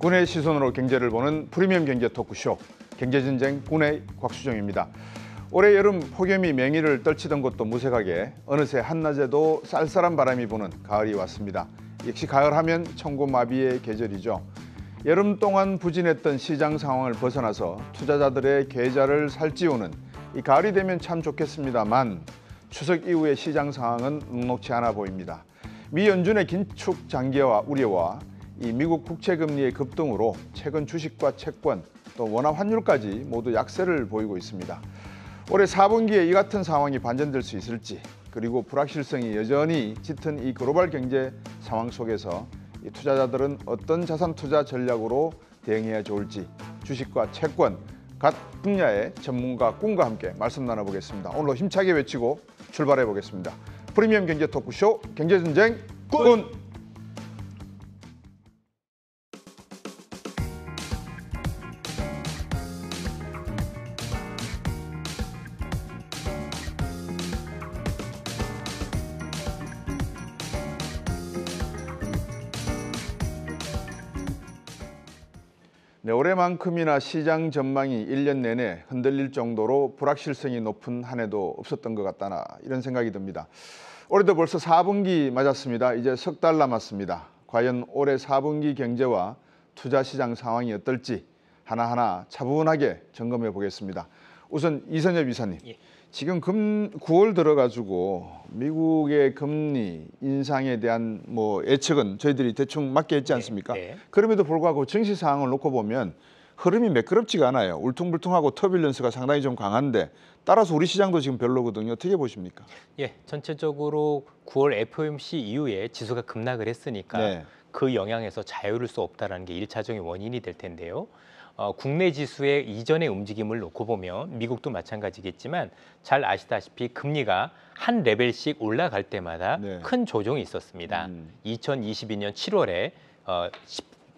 군의 시선으로 경제를 보는 프리미엄 경제 토크쇼 경제전쟁 군의 곽수정입니다. 올해 여름 폭염이 맹위를 떨치던 것도 무색하게 어느새 한낮에도 쌀쌀한 바람이 부는 가을이 왔습니다. 역시 가을하면 청고마비의 계절이죠. 여름 동안 부진했던 시장 상황을 벗어나서 투자자들의 계좌를 살찌우는 이 가을이 되면 참 좋겠습니다만 추석 이후의 시장 상황은 녹록치 않아 보입니다. 미 연준의 긴축 장기화 우려와 이 미국 국채 금리의 급등으로 최근 주식과 채권 또 원화 환율까지 모두 약세를 보이고 있습니다. 올해 4분기에 이 같은 상황이 반전될 수 있을지 그리고 불확실성이 여전히 짙은 이 글로벌 경제 상황 속에서 투자자들은 어떤 자산 투자 전략으로 대응해야 좋을지 주식과 채권 각 분야의 전문가 꿈과 함께 말씀 나눠보겠습니다. 오늘도 힘차게 외치고 출발해 보겠습니다. 프리미엄 경제 토크쇼 경제전쟁 꾼! 올해만큼이나 시장 전망이 1년 내내 흔들릴 정도로 불확실성이 높은 한 해도 없었던 것 같다나 이런 생각이 듭니다. 올해도 벌써 4분기 맞았습니다. 이제 석 달 남았습니다. 과연 올해 4분기 경제와 투자 시장 상황이 어떨지 하나하나 차분하게 점검해 보겠습니다. 우선 이선엽 이사님. 예. 지금 금 9월 들어가지고 미국의 금리 인상에 대한 뭐 예측은 저희들이 대충 맞게 했지 예. 않습니까? 네, 네. 그럼에도 불구하고 증시 상황을 놓고 보면 흐름이 매끄럽지가 않아요. 울퉁불퉁하고 터뷸런스가 상당히 좀 강한데 따라서 우리 시장도 지금 별로거든요. 어떻게 보십니까? 예, 전체적으로 9월 FOMC 이후에 지수가 급락을 했으니까 네. 그 영향에서 자유를 수 없다는 게 1차적인 원인이 될 텐데요. 어, 국내 지수의 이전의 움직임을 놓고 보면 미국도 마찬가지겠지만 잘 아시다시피 금리가 한 레벨씩 올라갈 때마다 네. 큰 조정이 있었습니다. 음. 2022년 7월에 어,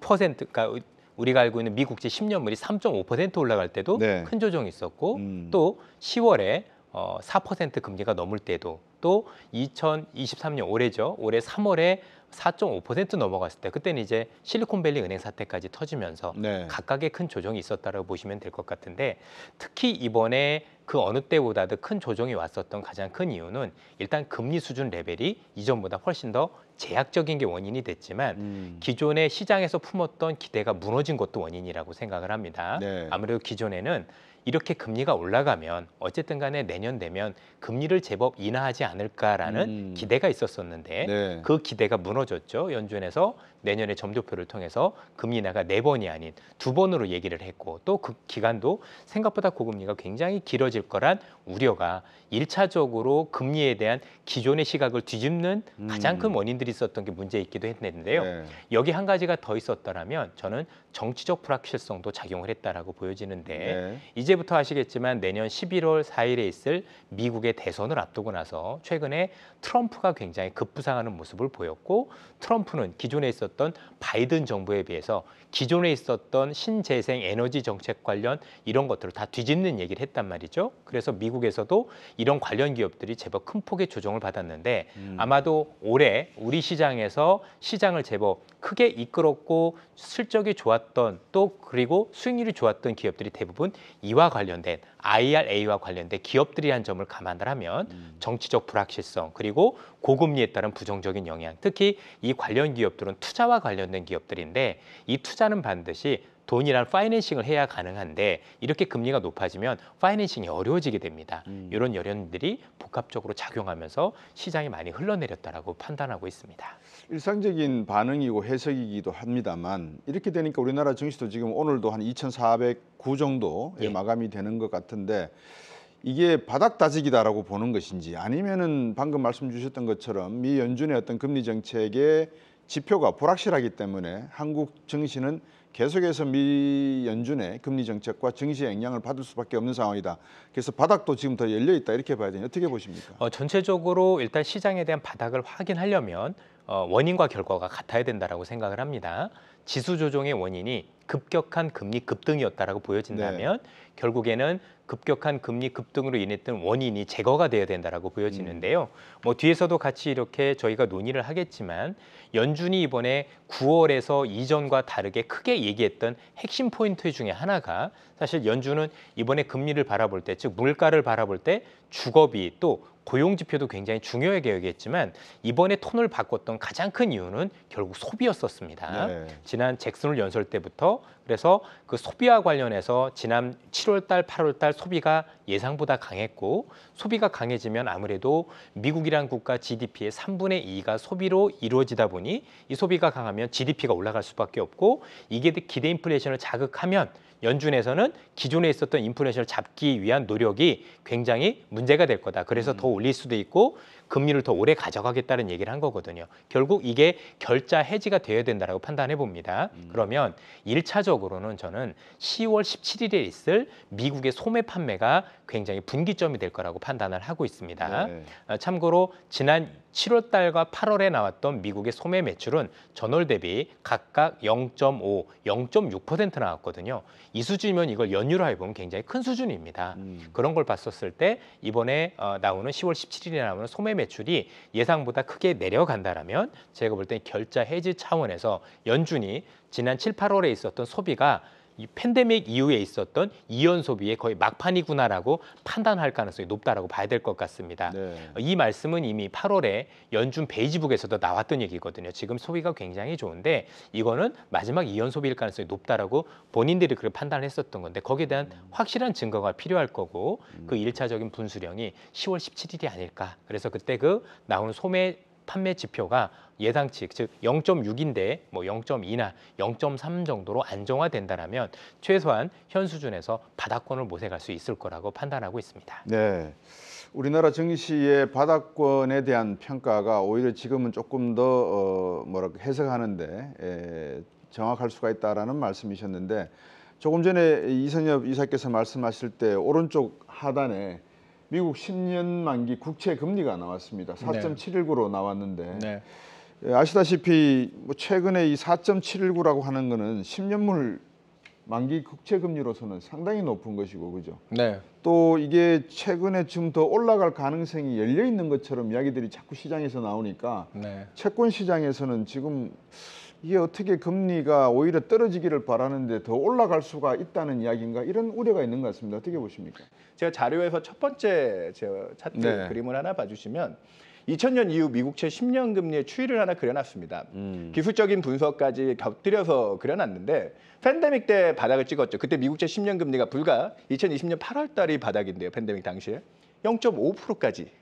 10% 그러니까 우리가 알고 있는 미국제 10년물이 3.5% 올라갈 때도 네. 큰 조정이 있었고 음. 또 10월에 어, 4% 금리가 넘을 때도 또 2023년 올해죠. 올해 3월에 4.5% 넘어갔을 때 그때는 이제 실리콘밸리 은행 사태까지 터지면서 네. 각각의 큰 조정이 있었다고 보시면 될 것 같은데 특히 이번에 그 어느 때보다도 큰 조정이 왔었던 가장 큰 이유는 일단 금리 수준 레벨이 이전보다 훨씬 더 제약적인 게 원인이 됐지만 음. 기존의 시장에서 품었던 기대가 무너진 것도 원인이라고 생각을 합니다. 네. 아무래도 기존에는 이렇게 금리가 올라가면 어쨌든 간에 내년 되면 금리를 제법 인하하지 않을까라는 음. 기대가 있었었는데 네. 그 기대가 무너졌죠. 연준에서 내년에 점도표를 통해서 금리 인하가 네 번이 아닌 두 번으로 얘기를 했고 또 그 기간도 생각보다 고금리가 굉장히 길어질 거란 우려가 일차적으로 금리에 대한 기존의 시각을 뒤집는 음. 가장 큰 원인들이 있었던 게 문제이기도 했는데요. 네. 여기 한 가지가 더 있었더라면 저는 정치적 불확실성도 작용을 했다라고 보여지는데 네. 이제부터 아시겠지만 내년 11월 4일에 있을 미국의 대선을 앞두고 나서 최근에 트럼프가 굉장히 급부상하는 모습을 보였고 트럼프는 기존에 있었던 있었던 바이든 정부에 비해서 기존에 있었던 신재생 에너지 정책 관련 이런 것들을 다 뒤집는 얘기를 했단 말이죠. 그래서 미국에서도 이런 관련 기업들이 제법 큰 폭의 조정을 받았는데 음. 아마도 올해 우리 시장에서 시장을 제법 크게 이끌었고 실적이 좋았던 또 그리고 수익률이 좋았던 기업들이 대부분 이와 관련된 IRA와 관련된 기업들이란 점을 감안을 하면 음. 정치적 불확실성 그리고 고금리에 따른 부정적인 영향 특히 이 관련 기업들은 투자 투자와 관련된 기업들인데 이 투자는 반드시 돈이란 파이낸싱을 해야 가능한데 이렇게 금리가 높아지면 파이낸싱이 어려워지게 됩니다. 음. 이런 여련들이 복합적으로 작용하면서 시장이 많이 흘러내렸다고 판단하고 있습니다. 일상적인 반응이고 해석이기도 합니다만 이렇게 되니까 우리나라 증시도 지금 오늘도 한 2,409 정도에 예. 마감이 되는 것 같은데 이게 바닥 다지기다라고 보는 것인지 아니면은 방금 말씀 주셨던 것처럼 미 연준의 어떤 금리 정책에 지표가 불확실하기 때문에 한국 증시는 계속해서 미 연준의 금리 정책과 증시의 영향을 받을 수밖에 없는 상황이다. 그래서 바닥도 지금 더 열려 있다 이렇게 봐야 되냐 어떻게 보십니까? 어, 전체적으로 일단 시장에 대한 바닥을 확인하려면 어, 원인과 결과가 같아야 된다고 생각을 합니다. 지수 조정의 원인이 급격한 금리 급등이었다라고 보여진다면 네. 결국에는 급격한 금리 급등으로 인했던 원인이 제거가 돼야 된다라고 보여지는데요. 음. 뭐 뒤에서도 같이 이렇게 저희가 논의를 하겠지만 연준이 이번에 9월에서 이전과 다르게 크게 얘기했던 핵심 포인트 중에 하나가 사실 연준은 이번에 금리를 바라볼 때, 즉 물가를 바라볼 때 주거비 또 고용 지표도 굉장히 중요하게 여겼지만 이번에 톤을 바꿨던 가장 큰 이유는 결국 소비였었습니다. 네. 지난 잭슨홀 연설 때부터 그래서 그 소비와 관련해서 지난 7월달, 8월달 소비가 예상보다 강했고 소비가 강해지면 아무래도 미국이란 국가 GDP의 3분의 2가 소비로 이루어지다 보니 이 소비가 강하면 GDP가 올라갈 수밖에 없고 이게 기대 인플레이션을 자극하면 연준에서는 기존에 있었던 인플레이션을 잡기 위한 노력이 굉장히 문제가 될 거다. 그래서 음. 더 올릴 수도 있고 금리를 더 오래 가져가겠다는 얘기를 한 거거든요. 결국 이게 결자 해지가 되어야 된다라고 판단해 봅니다. 음. 그러면 일차적으로는 저는 10월 17일에 있을 미국의 소매 판매가 굉장히 분기점이 될 거라고 판단을 하고 있습니다. 네. 아, 참고로 지난 7월 달과 8월에 나왔던 미국의 소매 매출은 전월 대비 각각 0.5, 0.6% 나왔거든요. 이 수준이면 이걸 연유로 해보면 굉장히 큰 수준입니다. 음. 그런 걸 봤었을 때 이번에 어, 나오는 10월 17일에 나오는 소매 매출 매출이 예상보다 크게 내려간다라면 제가 볼 때 결자 해지 차원에서 연준이 지난 7, 8월에 있었던 소비가 이 팬데믹 이후에 있었던 이연 소비의 거의 막판이구나라고 판단할 가능성이 높다라고 봐야 될 것 같습니다. 네. 이 말씀은 이미 8월에 연준 베이지북에서도 나왔던 얘기거든요. 지금 소비가 굉장히 좋은데 이거는 마지막 이연 소비일 가능성이 높다라고 본인들이 그렇게 판단을 했었던 건데 거기에 대한 음. 확실한 증거가 필요할 거고 그 음. 일차적인 분수령이 10월 17일이 아닐까. 그래서 그때 그 나오는 소매 판매 지표가 예상치 즉 0.6인데 뭐 0.2나 0.3 정도로 안정화된다면 최소한 현 수준에서 바닥권을 모색할 수 있을 거라고 판단하고 있습니다. 네. 우리나라 증시의 바닥권에 대한 평가가 오히려 지금은 조금 더 어, 뭐랄까 해석하는데 에, 정확할 수가 있다라는 말씀이셨는데 조금 전에 이선엽 이사께서 말씀하실 때 오른쪽 하단에 미국 10년 만기 국채 금리가 나왔습니다. 4.719로 나왔는데 네. 예, 아시다시피 뭐 최근에 이 4.719라고 하는 거는 10년물 만기 국채 금리로서는 상당히 높은 것이고 그죠. 네. 또 이게 최근에 지금 더 올라갈 가능성이 열려 있는 것처럼 이야기들이 자꾸 시장에서 나오니까 네. 채권 시장에서는 지금 이게 어떻게 금리가 오히려 떨어지기를 바라는데 더 올라갈 수가 있다는 이야기인가 이런 우려가 있는 것 같습니다. 어떻게 보십니까? 제가 자료에서 첫 번째 제 차트 네. 그림을 하나 봐주시면 2000년 이후 미국채 10년 금리의 추이를 하나 그려놨습니다. 음. 기술적인 분석까지 곁들여서 그려놨는데 팬데믹 때 바닥을 찍었죠. 그때 미국채 10년 금리가 불과 2020년 8월 달이 바닥인데요. 팬데믹 당시에 0.5%까지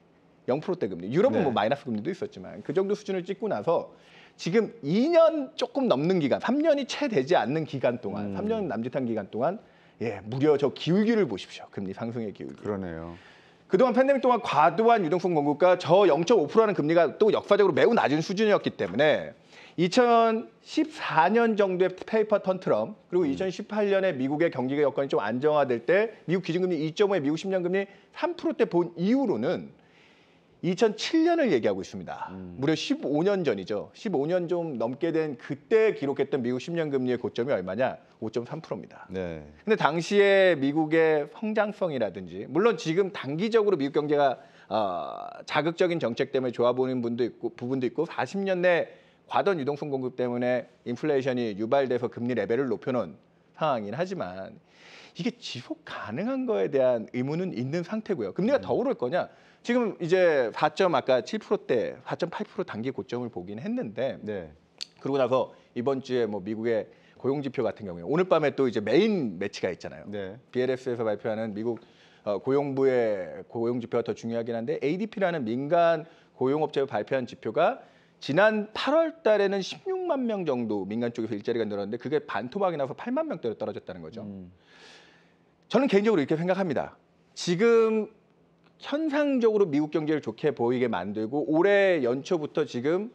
0%대 금리. 유럽은 네. 뭐 마이너스 금리도 있었지만 그 정도 수준을 찍고 나서 지금 2년 조금 넘는 기간, 3년이 채 되지 않는 기간 동안, 음. 3년 남짓한 기간 동안 예, 무려 저 기울기를 보십시오. 금리 상승의 기울기. 그러네요. 그동안 팬데믹 동안 과도한 유동성 공급과 저 0.5%라는 금리가 또 역사적으로 매우 낮은 수준이었기 때문에 2014년 정도의 페이퍼 턴트럼 그리고 음. 2018년에 미국의 경기 가 여건이 좀 안정화될 때 미국 기준금리 2.5에 미국 10년 금리 3%대 본 이후로는 2007년을 얘기하고 있습니다. 음. 무려 15년 전이죠. 15년 좀 넘게 된 그때 기록했던 미국 10년 금리의 고점이 얼마냐? 5.3%입니다. 네. 근데 당시에 미국의 성장성이라든지 물론 지금 단기적으로 미국 경제가 어, 자극적인 정책 때문에 좋아 보이는 분도 있고 부분도 있고 40년 내 과도한 유동성 공급 때문에 인플레이션이 유발돼서 금리 레벨을 높여놓은 상황이긴 하지만 이게 지속 가능한 거에 대한 의문은 있는 상태고요. 금리가 음. 더 오를 거냐? 지금 이제 4. 아까 7%대 4.8% 단기 고점을 보긴 했는데 네. 그러고 나서 이번 주에 뭐 미국의 고용 지표 같은 경우에 오늘 밤에 또 이제 메인 매치가 있잖아요. 네. BLS에서 발표하는 미국 어, 고용부의 고용 지표가 더 중요하긴 한데 ADP라는 민간 고용업체가 발표한 지표가 지난 8월 달에는 16만 명 정도 민간 쪽에서 일자리가 늘었는데 그게 반토막이 나서 8만 명대로 떨어졌다는 거죠. 음. 저는 개인적으로 이렇게 생각합니다. 지금 현상적으로 미국 경제를 좋게 보이게 만들고 올해 연초부터 지금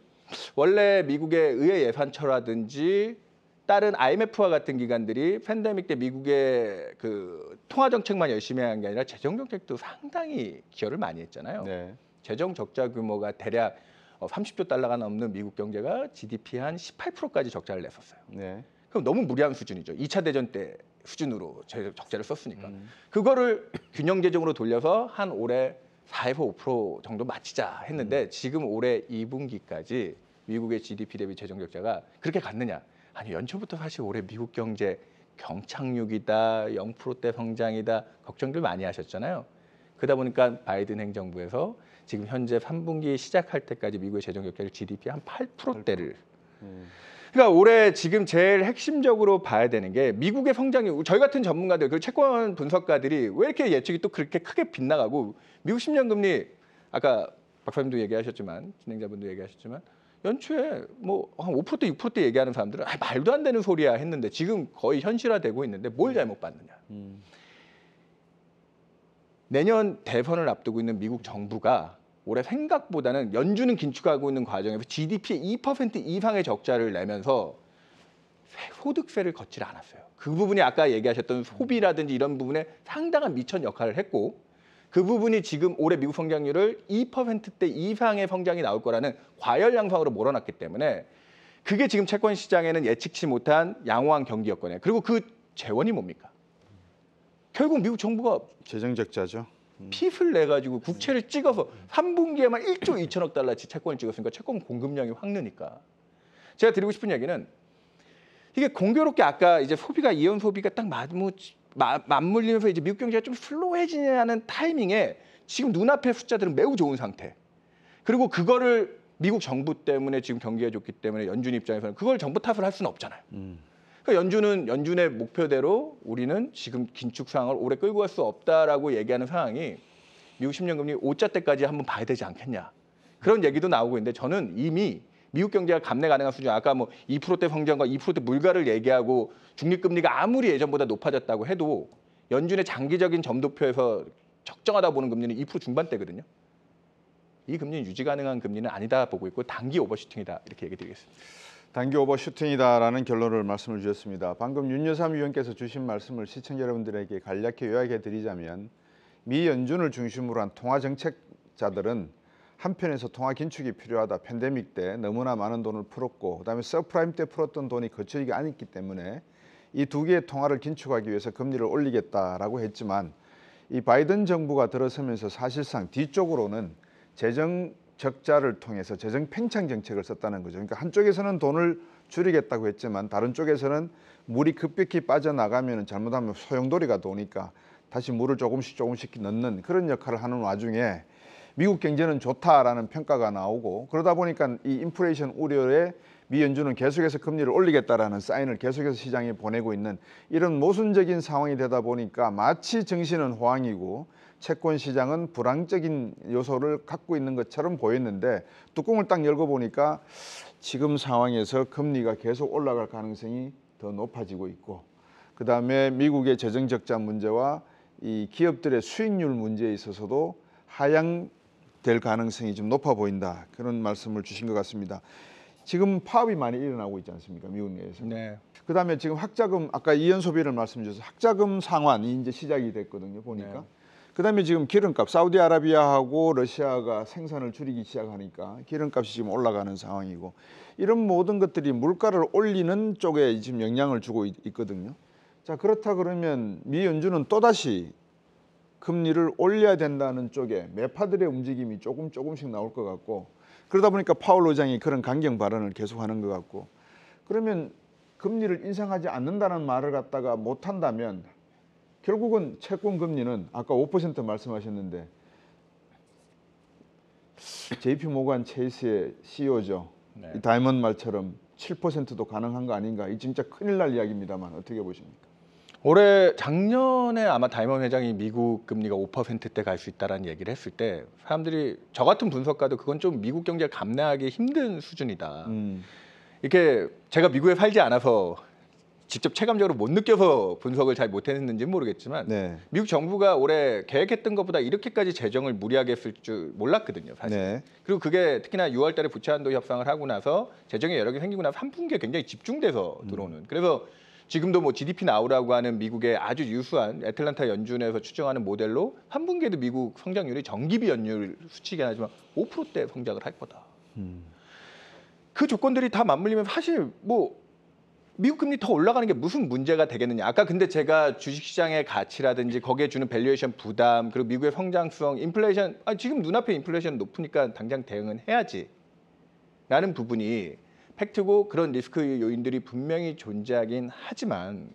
원래 미국의 의회 예산처라든지 다른 IMF와 같은 기관들이 팬데믹 때 미국의 그 통화 정책만 열심히 한 게 아니라 재정 정책도 상당히 기여를 많이 했잖아요. 네. 재정 적자 규모가 대략 30조 어, 달러가 넘는 미국 경제가 GDP 한 18%까지 적자를 냈었어요. 네. 그럼 너무 무리한 수준이죠. 2차 대전 때 수준으로 적자를 썼으니까 음. 그거를 균형재정으로 돌려서 한 올해 4에서 5% 정도 마치자 했는데 음. 지금 올해 2분기까지 미국의 GDP 대비 재정 적자가 그렇게 갔느냐? 아니 연초부터 사실 올해 미국 경제 경착륙이다, 0%대 성장이다 걱정들 많이 하셨잖아요. 그러다 보니까 바이든 행정부에서 지금 현재 3분기 시작할 때까지 미국의 재정 적자를 GDP 한 8%대를 음. 그러니까 올해 지금 제일 핵심적으로 봐야 되는 게 미국의 성장이 저희 같은 전문가들, 그 채권 분석가들이 왜 이렇게 예측이 또 그렇게 크게 빗나가고 미국 10년 금리 아까 박사님도 얘기하셨지만 진행자분도 얘기하셨지만 연초에 뭐 한 5%대 6%대 얘기하는 사람들은 아, 말도 안 되는 소리야 했는데 지금 거의 현실화되고 있는데 뭘 음. 잘못 봤느냐. 음. 내년 대선을 앞두고 있는 미국 정부가 올해 생각보다는 연준은 긴축하고 있는 과정에서 GDP의 2% 이상의 적자를 내면서 소득세를 걷질 않았어요. 그 부분이 아까 얘기하셨던 소비라든지 이런 부분에 상당한 미천 역할을 했고 그 부분이 지금 올해 미국 성장률을 2%대 이상의 성장이 나올 거라는 과열 양상으로 몰아놨기 때문에 그게 지금 채권 시장에는 예측치 못한 양호한 경기 여건에 그리고 그 재원이 뭡니까? 결국 미국 정부가 재정 적자죠. 핏을 음. 내 가지고 국채를 찍어서 3분기에만 1조 2천억 달러치 채권을 찍었으니까 채권 공급량이 확 느니까. 제가 드리고 싶은 얘기는 이게 공교롭게 아까 이제 소비가 이혼 소비가 딱 맞무 맞물리면서 이제 미국 경제가 좀 슬로해지는 냐 타이밍에 지금 눈앞의 숫자들은 매우 좋은 상태. 그리고 그거를 미국 정부 때문에 지금 경기가 좋기 때문에 연준 입장에서는 그걸 정부 탓을 할 수는 없잖아요. 음. 그러니까 연준은 연준의 목표대로 우리는 지금 긴축 상황을 오래 끌고 갈 수 없다라고 얘기하는 상황이 미국 10년 금리 5자 때까지 한번 봐야 되지 않겠냐. 그런 얘기도 나오고 있는데 저는 이미 미국 경제가 감내 가능한 수준 아까 뭐 2%대 성장과 2%대 물가를 얘기하고 중립금리가 아무리 예전보다 높아졌다고 해도 연준의 장기적인 점도표에서 적정하다 보는 금리는 2% 중반대거든요. 이 금리는 유지 가능한 금리는 아니다 보고 있고 단기 오버슈팅이다 이렇게 얘기 드리겠습니다. 단기 오버슈팅이다라는 결론을 말씀을 주셨습니다. 방금 윤여삼 위원께서 주신 말씀을 시청자 여러분들에게 간략히 요약해 드리자면 미 연준을 중심으로 한 통화 정책자들은 한편에서 통화 긴축이 필요하다. 팬데믹 때 너무나 많은 돈을 풀었고 그다음에 서프라임 때 풀었던 돈이 거칠게 안 있기 때문에 이 두 개의 통화를 긴축하기 위해서 금리를 올리겠다라고 했지만 이 바이든 정부가 들어서면서 사실상 뒤쪽으로는 재정 적자를 통해서 재정 팽창 정책을 썼다는 거죠. 그러니까 한쪽에서는 돈을 줄이겠다고 했지만 다른 쪽에서는 물이 급격히 빠져나가면 잘못하면 소용돌이가 도니까 다시 물을 조금씩 조금씩 넣는 그런 역할을 하는 와중에 미국 경제는 좋다라는 평가가 나오고 그러다 보니까 이 인플레이션 우려에 미 연준은 계속해서 금리를 올리겠다라는 사인을 계속해서 시장에 보내고 있는 이런 모순적인 상황이 되다 보니까 마치 정신은 호황이고 채권 시장은 불황적인 요소를 갖고 있는 것처럼 보였는데 뚜껑을 딱 열고 보니까 지금 상황에서 금리가 계속 올라갈 가능성이 더 높아지고 있고 그다음에 미국의 재정 적자 문제와 이 기업들의 수익률 문제에 있어서도 하향될 가능성이 좀 높아 보인다 그런 말씀을 주신 것 같습니다. 지금 파업이 많이 일어나고 있지 않습니까 미국 내에서. 네. 그다음에 지금 학자금 아까 이연 소비를 말씀 주셔서 학자금 상환이 이제 시작이 됐거든요 보니까. 네. 그다음에 지금 기름값 사우디아라비아하고 러시아가 생산을 줄이기 시작하니까 기름값이 지금 올라가는 상황이고 이런 모든 것들이 물가를 올리는 쪽에 지금 영향을 주고 있, 거든요자 그렇다 그러면 미 연준은 또다시 금리를 올려야 된다는 쪽에 매파들의 움직임이 조금 조금씩 나올 것 같고 그러다 보니까 파월 의장이 그런 강경 발언을 계속하는 것 같고 그러면 금리를 인상하지 않는다는 말을 갖다가 못한다면 결국은 채권 금리는 아까 5% 말씀하셨는데 JP 모간 체이스의 CEO죠. 네. 이 다이먼 말처럼 7%도 가능한 거 아닌가? 이 진짜 큰일 날 이야기입니다만 어떻게 보십니까? 올해 작년에 아마 다이먼 회장이 미국 금리가 5%대 갈 수 있다라는 얘기를 했을 때 사람들이 저 같은 분석가도 그건 좀 미국 경제 감내하기 힘든 수준이다. 음. 이렇게 제가 미국에 살지 않아서 직접 체감적으로 못 느껴서 분석을 잘 못했는지는 모르겠지만 네. 미국 정부가 올해 계획했던 것보다 이렇게까지 재정을 무리하게 했을 줄 몰랐거든요. 사실. 네. 그리고 그게 특히나 6월달에 부채 한도 협상을 하고 나서 재정에 여력이 생기고 나서 3분기에 굉장히 집중돼서 음. 들어오는. 음. 그래서 지금도 뭐 GDP 나오라고 하는 미국의 아주 유수한 애틀란타 연준에서 추정하는 모델로 한 분기에도 미국 성장률이 정기비 연율 수치긴 이 하지만 5%대 성장을 할 거다. 음. 그 조건들이 다 맞물리면 사실 뭐 미국 금리 더 올라가는 게 무슨 문제가 되겠느냐. 아까 근데 제가 주식시장의 가치라든지 거기에 주는 밸류에이션 부담 그리고 미국의 성장성, 인플레이션 아 지금 눈앞에 인플레이션 높으니까 당장 대응은 해야지. 라는 부분이 팩트고 그런 리스크 요인들이 분명히 존재하긴 하지만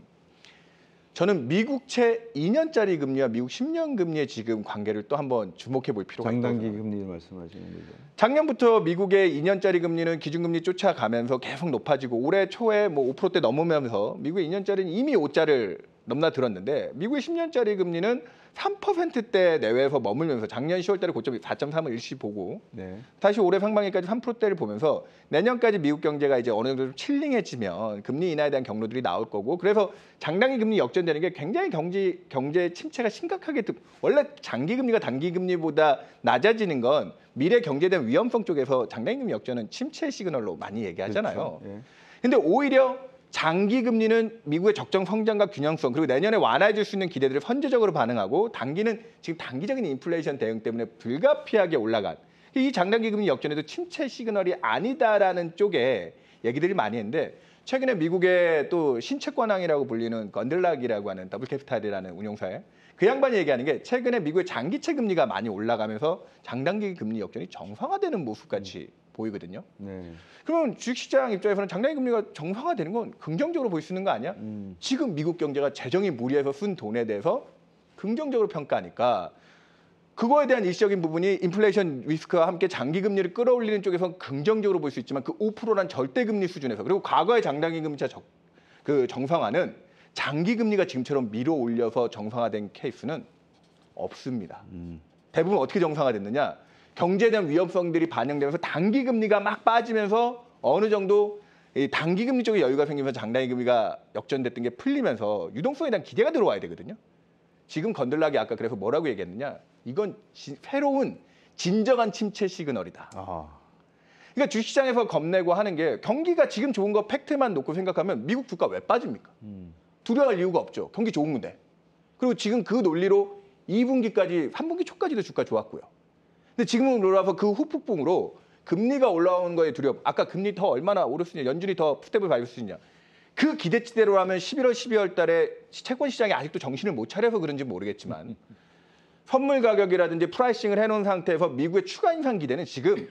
저는 미국채 2년짜리 금리와 미국 10년 금리의 지금 관계를 또 한번 주목해 볼 필요가 있다. 장단기 금리를 말씀하시는 거죠. 작년부터 미국의 2년짜리 금리는 기준금리 쫓아가면서 계속 높아지고 올해 초에 뭐 5%대 넘으면서 미국의 2년짜리는 이미 5자를 넘나들었는데 미국의 10년짜리 금리는 3%대 내외에서 머물면서 작년 10월달에 고점이 4.3을 일시 보고 네. 다시 올해 상반기까지 3%대를 보면서 내년까지 미국 경제가 이제 어느 정도 좀 칠링해지면 금리 인하에 대한 경로들이 나올 거고 그래서 장단기 금리 역전되는 게 굉장히 경제 경제 침체가 심각하게 원래 장기 금리가 단기 금리보다 낮아지는 건 미래 경제에 대한 위험성 쪽에서 장단기 금리 역전은 침체 시그널로 많이 얘기하잖아요. 그렇 예. 근데 오히려 장기 금리는 미국의 적정 성장과 균형성 그리고 내년에 완화해줄 수 있는 기대들을 선제적으로 반응하고 단기는 지금 단기적인 인플레이션 대응 때문에 불가피하게 올라간 이 장단기 금리 역전에도 침체 시그널이 아니다라는 쪽에 얘기들이 많이 했는데 최근에 미국의 또신체권왕이라고 불리는 건들락이라고 하는 더블 캐피탈이라는 운용사에 그 양반이 얘기하는 게 최근에 미국의 장기채 금리가 많이 올라가면서 장단기 금리 역전이 정상화되는 모습같이 음. 보이거든요. 네. 그러면 주식시장 입장에서는 장단기 금리가 정상화되는 건 긍정적으로 볼 수 있는 거 아니야? 음. 지금 미국 경제가 재정이 무리해서 쓴 돈에 대해서 긍정적으로 평가하니까 그거에 대한 일시적인 부분이 인플레이션 리스크와 함께 장기 금리를 끌어올리는 쪽에선 긍정적으로 볼 수 있지만 그 5%란 절대 금리 수준에서 그리고 과거의 장단기 금리차 적, 그 정상화는 장기 금리가 지금처럼 밀어 올려서 정상화된 케이스는 없습니다. 음. 대부분 어떻게 정상화됐느냐? 경제에 대한 위험성들이 반영되면서 단기 금리가 막 빠지면서 어느 정도 이 단기 금리 쪽에 여유가 생기면서 장단기 금리가 역전됐던 게 풀리면서 유동성에 대한 기대가 들어와야 되거든요. 지금 건들락이 아까 그래서 뭐라고 얘기했느냐? 이건 새로운 진정한 침체 시그널이다. 아 그러니까 주식시장에서 겁내고 하는 게 경기가 지금 좋은 거 팩트만 놓고 생각하면 미국 주가 왜 빠집니까? 음. 두려워할 이유가 없죠. 경기 좋은 건데. 그리고 지금 그 논리로 2분기까지, 3분기 초까지도 주가 좋았고요. 근데 지금은 놀라서그 후폭풍으로 금리가 올라오는 거에 두렵. 아까 금리 더 얼마나 오를 수 있냐, 연준이 더 스텝을 밟을 수 있냐. 그 기대치대로라면 11월, 12월 달에 채권 시장이 아직도 정신을 못 차려서 그런지 모르겠지만 음. 선물 가격이라든지 프라이싱을 해놓은 상태에서 미국의 추가 인상 기대는 지금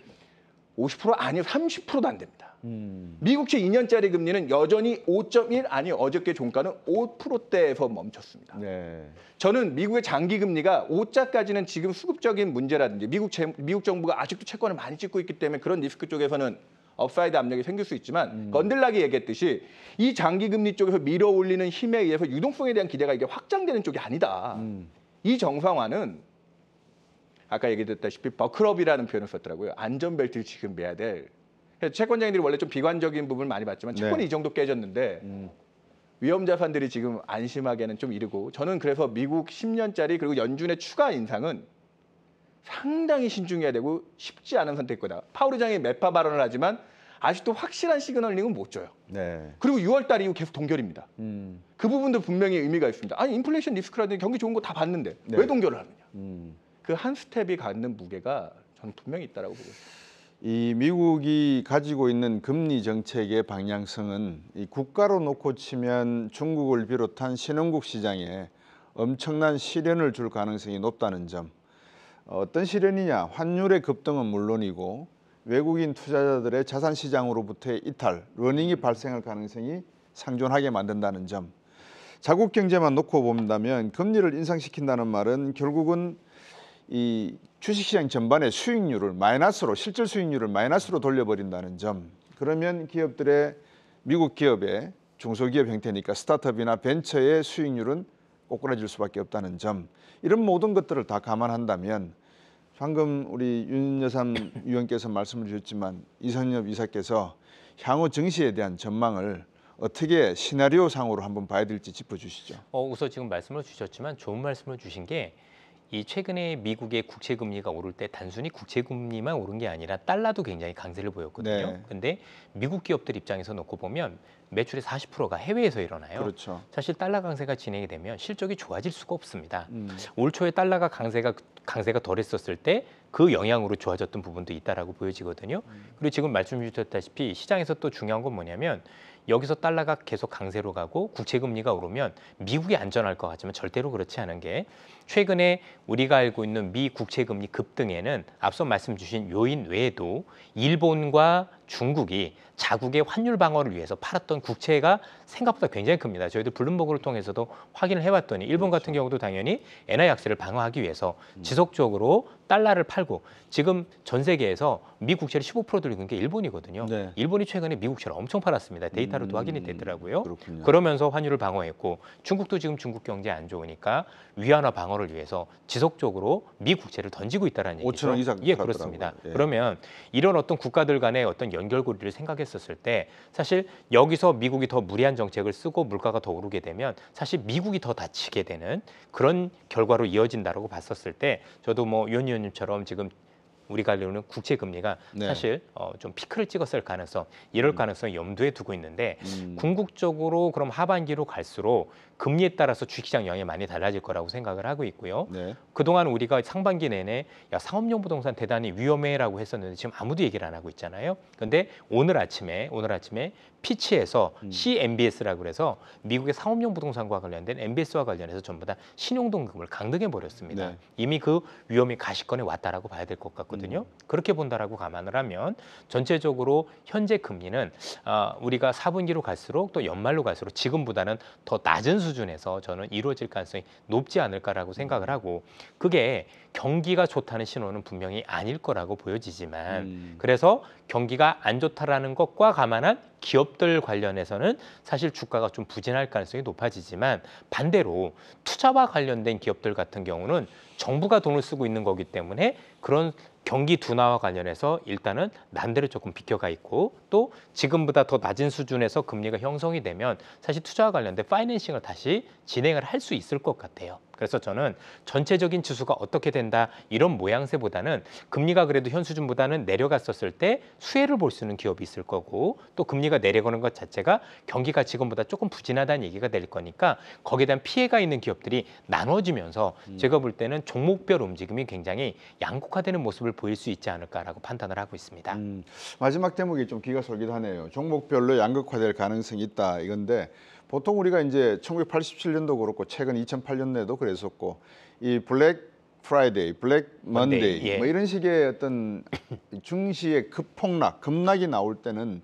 50% 아니요 30%도 안 됩니다. 음. 미국채 2년짜리 금리는 여전히 5.1 아니 어저께 종가는 5%대에서 멈췄습니다. 네. 저는 미국의 장기 금리가 5자까지는 지금 수급적인 문제라든지 미국 제, 미국 정부가 아직도 채권을 많이 찍고 있기 때문에 그런 리스크 쪽에서는 업사이드 압력이 생길 수 있지만 음. 건들락이 얘기했듯이 이 장기 금리 쪽에서 밀어올리는 힘에 의해서 유동성에 대한 기대가 이게 확장되는 쪽이 아니다. 음. 이 정상화는 아까 얘기드다시피 버클업이라는 표현을 썼더라고요. 안전벨트를 지금 매야 될. 채권자들이 원래 좀 비관적인 부분을 많이 봤지만 채권이 네. 이 정도 깨졌는데 음. 위험 자산들이 지금 안심하게는 좀 이르고 저는 그래서 미국 10년짜리 그리고 연준의 추가 인상은 상당히 신중해야 되고 쉽지 않은 선택 거다. 파월 의장이 매파 발언을 하지만 아직도 확실한 시그널링은 못 줘요. 네. 그리고 6월 달 이후 계속 동결입니다. 음. 그 부분도 분명히 의미가 있습니다. 아니 인플레이션 리스크라든지 경기 좋은 거 다 봤는데 네. 왜 동결을 하느냐. 음. 그한 스텝이 갖는 무게가 저는 분명히 있다라고 보고 있습니다. 이 미국이 가지고 있는 금리 정책의 방향성은 이 국가로 놓고 치면 중국을 비롯한 신흥국 시장에 엄청난 실현을 줄 가능성이 높다는 점. 어떤 실현이냐? 환율의 급등은 물론이고 외국인 투자자들의 자산 시장으로부터의 이탈, 러닝이 발생할 가능성이 상존하게 만든다는 점. 자국 경제만 놓고 본다면 금리를 인상시킨다는 말은 결국은 이 주식시장 전반의 수익률을 마이너스로 실질 수익률을 마이너스로 돌려버린다는 점. 그러면 기업들의 미국 기업의 중소기업 형태니까 스타트업이나 벤처의 수익률은 꼬꾸라질 수밖에 없다는 점. 이런 모든 것들을 다 감안한다면 방금 우리 윤여삼 위원께서 말씀을 주셨지만 이선엽 이사께서 향후 증시에 대한 전망을 어떻게 시나리오 상으로 한번 봐야 될지 짚어주시죠. 어, 우선 지금 말씀을 주셨지만 좋은 말씀을 주신 게 이 최근에 미국의 국채 금리가 오를 때 단순히 국채 금리만 오른 게 아니라 달러도 굉장히 강세를 보였거든요. 네. 근데 미국 기업들 입장에서 놓고 보면 매출의 40%가 해외에서 일어나요. 그렇죠. 사실 달러 강세가 진행이 되면 실적이 좋아질 수가 없습니다. 음. 올 초에 달러가 강세가 강세가 덜했었을 때 그 영향으로 좋아졌던 부분도 있다라고 보여지거든요. 음. 그리고 지금 말씀 주셨다시피 시장에서 또 중요한 건 뭐냐면 여기서 달러가 계속 강세로 가고 국채 금리가 오르면 미국이 안전할 것 같지만 절대로 그렇지 않은 게 최근에 우리가 알고 있는 미 국채 금리 급등에는 앞서 말씀 주신 요인 외에도 일본과 중국이 자국의 환율 방어를 위해서 팔았던 국채가 생각보다 굉장히 큽니다. 저희도 블룸버그를 통해서도 확인을 해봤더니 일본 같은 경우도 당연히 엔화 약세를 방어하기 위해서 음. 지속적으로 달러를 팔고 지금 전 세계에서 미 국채를 15% 들리는 게 일본이거든요. 네. 일본이 최근에 미 국채를 엄청 팔았습니다. 데이터로도 음, 확인이 되더라고요 그렇군요. 그러면서 환율을 방어했고 중국도 지금 중국 경제 안 좋으니까 위안화 방어 방어를 위해서 지속적으로 미 국채를 던지고 있다는 얘기죠. 5천 원 이상 예, 그렇습니다. 예. 그러면 이런 어떤 국가들 간의 어떤 연결고리를 생각했었을 때 사실 여기서 미국이 더 무리한 정책을 쓰고 물가가 더 오르게 되면 사실 미국이 더 다치게 되는 그런 결과로 이어진다고 봤었을 때 저도 뭐 위원님처럼 지금 우리 관리로는 국제 금리가 네. 사실 어, 좀 피크를 찍었을 가능성, 이럴 음. 가능성 염두에 두고 있는데 음. 궁극적으로 그럼 하반기로 갈수록 금리에 따라서 주식시장 영향이 많이 달라질 거라고 생각을 하고 있고요. 네. 그동안 우리가 상반기 내내 야 상업용 부동산 대단히 위험해라고 했었는데 지금 아무도 얘기를 안 하고 있잖아요. 근데 오늘 아침에 오늘 아침에 피치에서 음. CMBS라고 그래서 미국의 상업용 부동산과 관련된 MBS와 관련해서 전부 다 신용등급을 강등해 버렸습니다. 네. 이미 그 위험이 가시권에 왔다라고 봐야 될 것 같고요. 거거든요. 그렇게 본다라고 감안을 하면 전체적으로 현재 금리는 아, 우리가 4분기로 갈수록 또 연말로 갈수록 지금보다는 더 낮은 수준에서 저는 이루어질 가능성이 높지 않을까라고 생각을 하고 그게 경기가 좋다는 신호는 분명히 아닐 거라고 보여지지만 음. 그래서 경기가 안 좋다라는 것과 감안한 기업들 관련해서는 사실 주가가 좀 부진할 가능성이 높아지지만 반대로 투자와 관련된 기업들 같은 경우는 정부가 돈을 쓰고 있는 거기 때문에 그런 경기 둔화와 관련해서 일단은 난대로 조금 비켜가 있고 또 지금보다 더 낮은 수준에서 금리가 형성이 되면 사실 투자와 관련된 파이낸싱을 다시 진행을 할 수 있을 것 같아요. 그래서 저는 전체적인 지수가 어떻게 된다 이런 모양새보다는 금리가 그래도 현 수준보다는 내려갔었을 때 수혜를 볼 수 있는 기업이 있을 거고 또 금리가 내려가는 것 자체가 경기가 지금보다 조금 부진하다는 얘기가 될 거니까 거기에 대한 피해가 있는 기업들이 나눠지면서 음. 제가 볼 때는 종목별 움직임이 굉장히 양극화되는 모습을 보일 수 있지 않을까라고 판단을 하고 있습니다. 음. 마지막 대목이 좀귀가 솔깃하네요. 종목별로 양극화될 가능성이 있다 이건데 보통 우리가 이제 1987년도 그렇고 최근 2008년에도 그랬었고 이 블랙 프라이데이, 블랙 먼데이 예. 뭐 이런 식의 어떤 중시의 급폭락, 급락이 나올 때는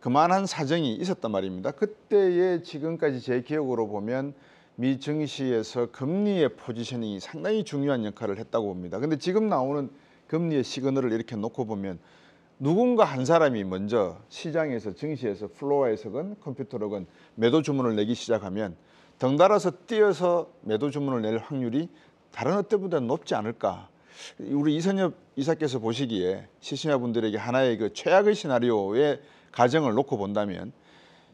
그만한 사정이 있었단 말입니다. 그때의 지금까지 제 기억으로 보면 미 증시에서 금리의 포지셔닝이 상당히 중요한 역할을 했다고 봅니다. 근데 지금 나오는 금리의 시그널을 이렇게 놓고 보면 누군가 한 사람이 먼저 시장에서 증시에서 플로어에서건 컴퓨터로건 매도 주문을 내기 시작하면 덩달아서 뛰어서 매도 주문을 낼 확률이 다른 어때보다 높지 않을까. 우리 이선엽 이사께서 보시기에 시청자 분들에게 하나의 그 최악의 시나리오의 가정을 놓고 본다면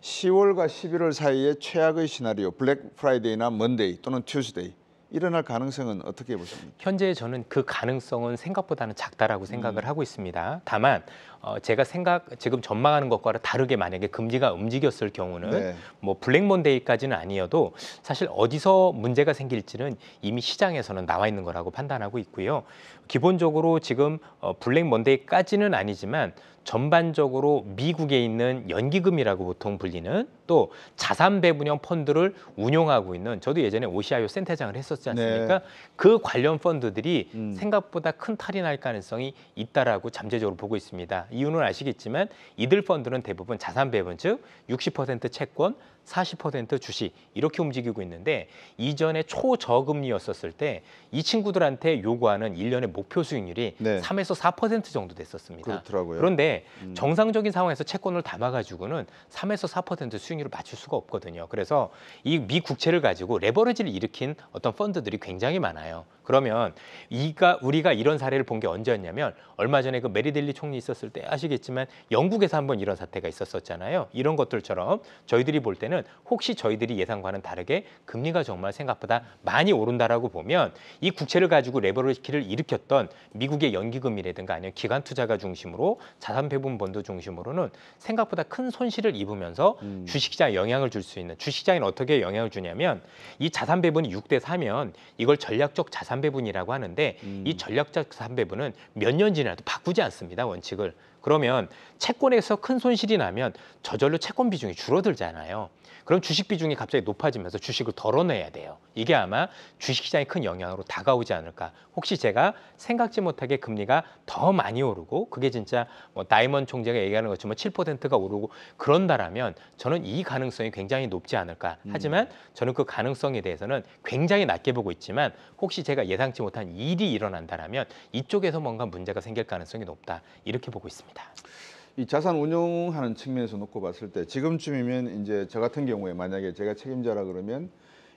10월과 11월 사이에 최악의 시나리오 블랙 프라이데이나 먼데이 또는 튜스데이 일어날 가능성은 어떻게 보십니까? 현재 저는 그 가능성은 생각보다는 작다라고 생각을 음. 하고 있습니다. 다만 어, 제가 생각 지금 전망하는 것과는 다르게 만약에 금리가 움직였을 경우는 네. 뭐 블랙몬데이까지는 아니어도 사실 어디서 문제가 생길지는 이미 시장에서는 나와 있는 거라고 판단하고 있고요. 기본적으로 지금 어, 블랙몬데이까지는 아니지만 전반적으로 미국에 있는 연기금이라고 보통 불리는 또 자산 배분형 펀드를 운용하고 있는 저도 예전에 오시아요 센터장을 했었지 네. 않습니까? 네. 그 관련 펀드들이 음. 생각보다 큰 탈이 날 가능성이 있다라고 잠재적으로 보고 있습니다. 이유는 아시겠지만 이들 펀드는 대부분 자산 배분 즉 60% 채권, 40% 주식 이렇게 움직이고 있는데 이전에 초저금리였었을 때 이 친구들한테 요구하는 일년의 목표 수익률이 네. 3에서 4% 정도 됐었습니다. 그렇더라고요. 그런데 음. 정상적인 상황에서 채권을 담아가지고는 3에서 4% 수익률을 맞출 수가 없거든요. 그래서 이 미 국채를 가지고 레버리지를 일으킨 어떤 펀드들이 굉장히 많아요. 그러면 이가 우리가 이런 사례를 본 게 언제였냐면 얼마 전에 그 메리델리 총리 있었을 때 아시겠지만 영국에서 한번 이런 사태가 있었었잖아요. 이런 것들처럼 저희들이 볼 때는 경우에는 혹시 저희들이 예상과는 다르게 금리가 정말 생각보다 많이 오른다라고 보면 이 국채를 가지고 레버리지를 일으켰던 미국의 연기금이라든가 아니면 기관 투자가 중심으로 자산 배분 번도 중심으로는 생각보다 큰 손실을 입으면서 음. 주식시장에 영향을 줄 수 있는 주식시장에 어떻게 영향을 주냐면 이 자산 배분이 6대 4면 이걸 전략적 자산 배분이라고 하는데 음. 이 전략적 자산 배분은 몇 년 지나도 바꾸지 않습니다 원칙을 그러면 채권에서 큰 손실이 나면 저절로 채권 비중이 줄어들잖아요. 그럼 주식 비중이 갑자기 높아지면서 주식을 덜어내야 돼요. 이게 아마 주식시장에 큰 영향으로 다가오지 않을까. 혹시 제가 생각지 못하게 금리가 더 많이 오르고 그게 진짜 뭐 다이먼 총재가 얘기하는 것처럼 7%가 뭐 오르고 그런다라면 저는 이 가능성이 굉장히 높지 않을까. 음. 하지만 저는 그 가능성에 대해서는 굉장히 낮게 보고 있지만 혹시 제가 예상치 못한 일이 일어난다라면 이쪽에서 뭔가 문제가 생길 가능성이 높다. 이렇게 보고 있습니다. 이 자산 운용하는 측면에서 놓고 봤을 때 지금쯤이면 이제 저 같은 경우에 만약에 제가 책임자라 그러면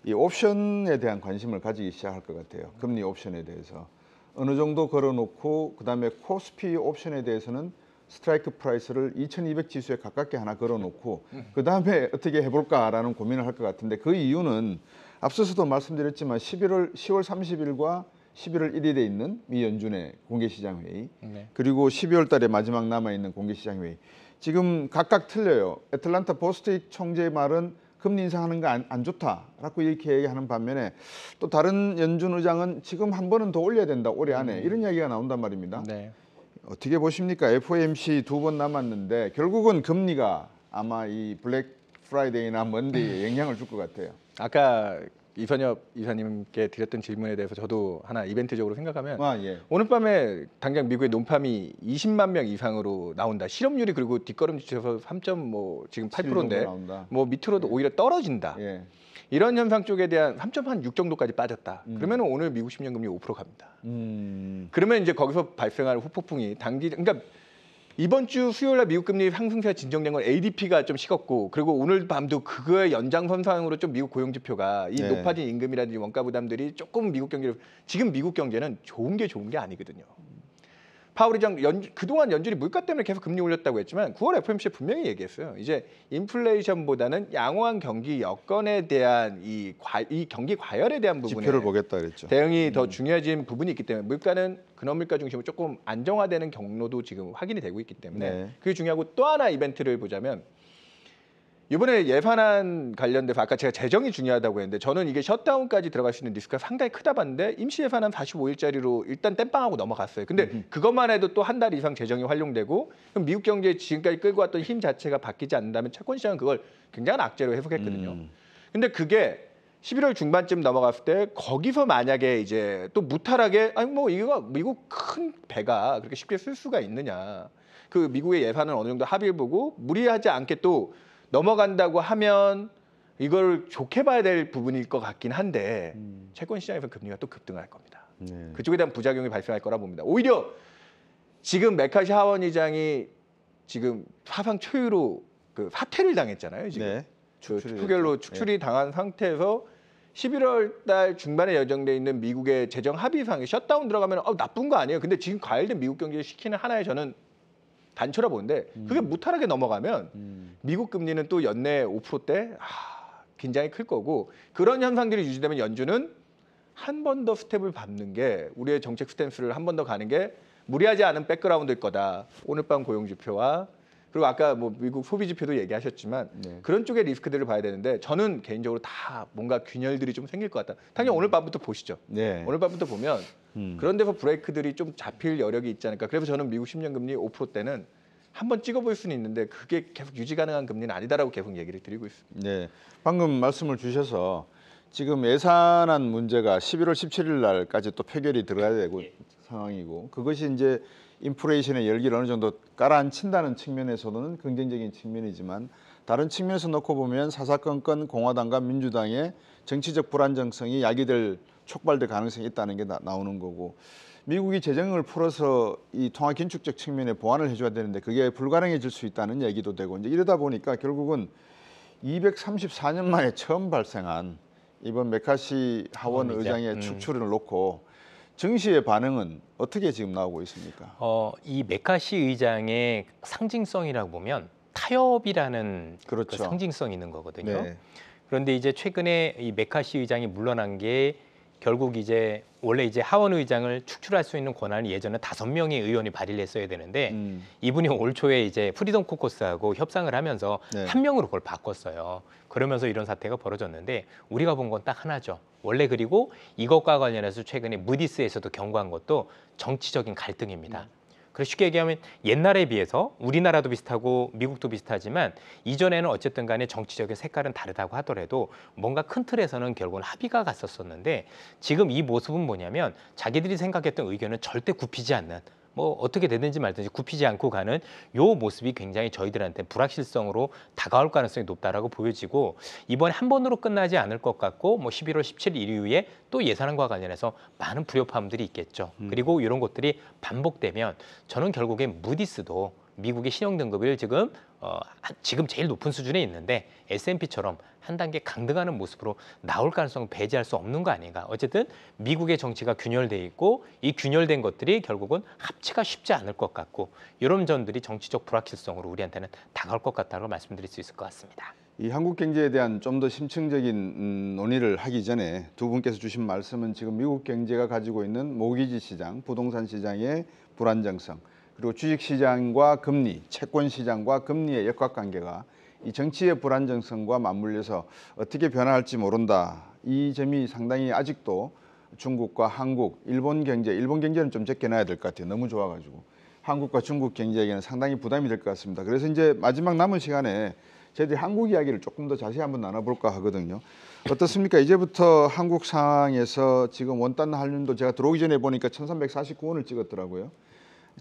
이 옵션에 대한 관심을 가지기 시작할 것 같아요. 금리 옵션에 대해서 어느 정도 걸어놓고 그 다음에 코스피 옵션에 대해서는 스트라이크 프라이스를 2200 지수에 가깝게 하나 걸어놓고 그 다음에 어떻게 해볼까라는 고민을 할 것 같은데 그 이유는 앞서서도 말씀드렸지만 11월 10월 30일과 11월 1일에 있는 미 연준의 공개시장 회의 네. 그리고 12월 달에 마지막 남아 있는 공개시장 회의 지금 각각 틀려요. 애틀란타 보스틱 총재의 말은 금리 인상하는 거 안 좋다라고 이렇게 얘기하는 반면에 또 다른 연준 의장은 지금 한 번은 더 올려야 된다 올해 안에 음. 이런 이야기가 나온단 말입니다. 네. 어떻게 보십니까? FOMC 두 번 남았는데 결국은 금리가 아마 이 블랙 프라이데이나 먼데이에 영향을 줄 것 같아요. 아까 이선엽 이사님께 드렸던 질문에 대해서 저도 하나 이벤트적으로 생각하면 아, 예. 오늘 밤에 당장 미국의 논팜이 20만 명 이상으로 나온다. 실업률이 그리고 뒷걸음질쳐서 3.뭐 지금 8%인데 뭐 밑으로도 예. 오히려 떨어진다. 예. 이런 현상 쪽에 대한 3.6 정도까지 빠졌다. 음. 그러면 오늘 미국 10년 금리 5% 갑니다. 음. 그러면 이제 거기서 발생할 후폭풍이 당기 그러니까 이번 주 수요일 날 미국 금리 상승세가 진정된 건 ADP가 좀 식었고 그리고 오늘 밤도 그거의 연장선상으로 좀 미국 고용 지표가 이 네. 높아진 임금이라든지 원가 부담들이 조금 미국 경제를 지금 미국 경제는 좋은 게 좋은 게 아니거든요. 파월 의장 연, 그동안 연준이 물가 때문에 계속 금리 올렸다고 했지만 9월 FOMC 분명히 얘기했어요. 이제 인플레이션보다는 양호한 경기 여건에 대한 이, 과, 이 경기 과열에 대한 부분에 지표를 보겠다 그랬죠. 대응이 음. 더 중요해진 부분이 있기 때문에 물가는 근원 물가 중심으로 조금 안정화되는 경로도 지금 확인이 되고 있기 때문에 네. 그게 중요하고 또 하나 이벤트를 보자면 이번에 예산안 관련돼서 아까 제가 재정이 중요하다고 했는데 저는 이게 셧다운까지 들어갈 수 있는 리스크가 상당히 크다 봤는데 임시 예산안 45일짜리로 일단 땜빵하고 넘어갔어요. 근데 음흠. 그것만 해도 또 한 달 이상 재정이 활용되고 그럼 미국 경제 지금까지 끌고 왔던 힘 자체가 바뀌지 않는다면 채권 시장은 그걸 굉장한 악재로 해석했거든요. 음. 근데 그게 11월 중반쯤 넘어갔을 때 거기서 만약에 이제 또 무탈하게 아니 뭐 이거 미국 큰 배가 그렇게 쉽게 쓸 수가 있느냐 그 미국의 예산은 어느 정도 합의를 보고 무리하지 않게 또 넘어간다고 하면 이걸 좋게 봐야 될 부분일 것 같긴 한데 음. 채권 시장에서 금리가 또 급등할 겁니다. 네. 그쪽에 대한 부작용이 발생할 거라 봅니다. 오히려 지금 메카시 하원 의장이 지금 사상 초유로 그 사퇴를 당했잖아요. 지금 네. 그 추추결로 축출이 네. 당한 상태에서 11월 달 중반에 예정돼 있는 미국의 재정 합의상에 셧다운 들어가면 어, 나쁜 거 아니에요. 근데 지금 과열된 미국 경제를 시키는 하나의 저는 단초라 보는데 그게 음. 무탈하게 넘어가면 음. 미국 금리는 또 연내 5%대 아, 긴장이클 거고 그런 현상들이 유지되면 연준은 한 번 더 스텝을 밟는 게 우리의 정책 스탠스를 한 번 더 가는 게 무리하지 않은 백그라운드일 거다. 오늘 밤 고용 지표와 그리고 아까 뭐 미국 소비 지표도 얘기하셨지만 네. 그런 쪽의 리스크들을 봐야 되는데 저는 개인적으로 다 뭔가 균열들이 좀 생길 것 같다. 당연히 음. 오늘 밤부터 보시죠. 네. 오늘 밤부터 보면 음. 그런 데서 브레이크들이 좀 잡힐 여력이 있지 않을까. 그래서 저는 미국 10년 금리 5%대는 한번 찍어볼 수는 있는데 그게 계속 유지 가능한 금리는 아니다라고 계속 얘기를 드리고 있습니다. 네, 방금 말씀을 주셔서 지금 예산안 문제가 11월 17일 날까지 또 표결이 들어가야 되고 예. 상황이고 그것이 이제 인플레이션의 열기를 어느 정도 깔아앉힌다는 측면에서는 긍정적인 측면이지만 다른 측면에서 놓고 보면 사사건건 공화당과 민주당의 정치적 불안정성이 야기될 촉발될 가능성이 있다는 게 나, 나오는 거고 미국이 재정을 풀어서 이 통화 긴축적 측면에 보완을 해줘야 되는데 그게 불가능해질 수 있다는 얘기도 되고 이제 이러다 보니까 결국은 234년 만에 처음 발생한 이번 메카시 하원 의장의 음. 축출을 놓고 증시의 반응은 어떻게 지금 나오고 있습니까? 어, 이 메카시 의장의 상징성이라고 보면 타협이라는 그 그렇죠. 그 상징성이 있는 거거든요. 네. 그런데 이제 최근에 이 메카시 의장이 물러난 게 결국 이제 원래 이제 하원 의장을 축출할 수 있는 권한을 예전에 다섯 명의 의원이 발의를 했어야 되는데 음. 이분이 올 초에 이제 프리덤 코커스하고 협상을 하면서 네. 한 명으로 그걸 바꿨어요. 그러면서 이런 사태가 벌어졌는데 우리가 본 건 딱 하나죠. 원래 그리고 이것과 관련해서 최근에 무디스에서도 경고한 것도 정치적인 갈등입니다. 음. 그래서 쉽게 얘기하면 옛날에 비해서 우리나라도 비슷하고 미국도 비슷하지만 이전에는 어쨌든 간에 정치적인 색깔은 다르다고 하더라도 뭔가 큰 틀에서는 결국은 합의가 갔었었는데 지금 이 모습은 뭐냐면 자기들이 생각했던 의견은 절대 굽히지 않는 뭐 어떻게 되든지 말든지 굽히지 않고 가는 요 모습이 굉장히 저희들한테 불확실성으로 다가올 가능성이 높다라고 보여지고 이번에 한 번으로 끝나지 않을 것 같고 뭐 11월 17일 이후에 또 예산안과 관련해서 많은 불협화음들이 있겠죠. 음. 그리고 이런 것들이 반복되면 저는 결국엔 무디스도 미국의 신용 등급을 지금 어, 지금 제일 높은 수준에 있는데 S&P처럼 한 단계 강등하는 모습으로 나올 가능성을 배제할 수 없는 거 아닌가. 어쨌든 미국의 정치가 균열돼 있고 이 균열된 것들이 결국은 합치가 쉽지 않을 것 같고 이런 점들이 정치적 불확실성으로 우리한테는 다가올 것 같다고 말씀드릴 수 있을 것 같습니다. 이 한국 경제에 대한 좀 더 심층적인 음, 논의를 하기 전에 두 분께서 주신 말씀은 지금 미국 경제가 가지고 있는 모기지 시장, 부동산 시장의 불안정성 그리고 주식시장과 금리, 채권시장과 금리의 역학관계가 이 정치의 불안정성과 맞물려서 어떻게 변화할지 모른다. 이 점이 상당히 아직도 중국과 한국, 일본 경제, 일본 경제는 좀 적게 놔야 될 것 같아요. 너무 좋아가지고. 한국과 중국 경제에게는 상당히 부담이 될 것 같습니다. 그래서 이제 마지막 남은 시간에 저희들이 한국 이야기를 조금 더 자세히 한번 나눠볼까 하거든요. 어떻습니까? 이제부터 한국 상황에서 지금 원단러 한륜도 제가 들어오기 전에 보니까 1349원을 찍었더라고요.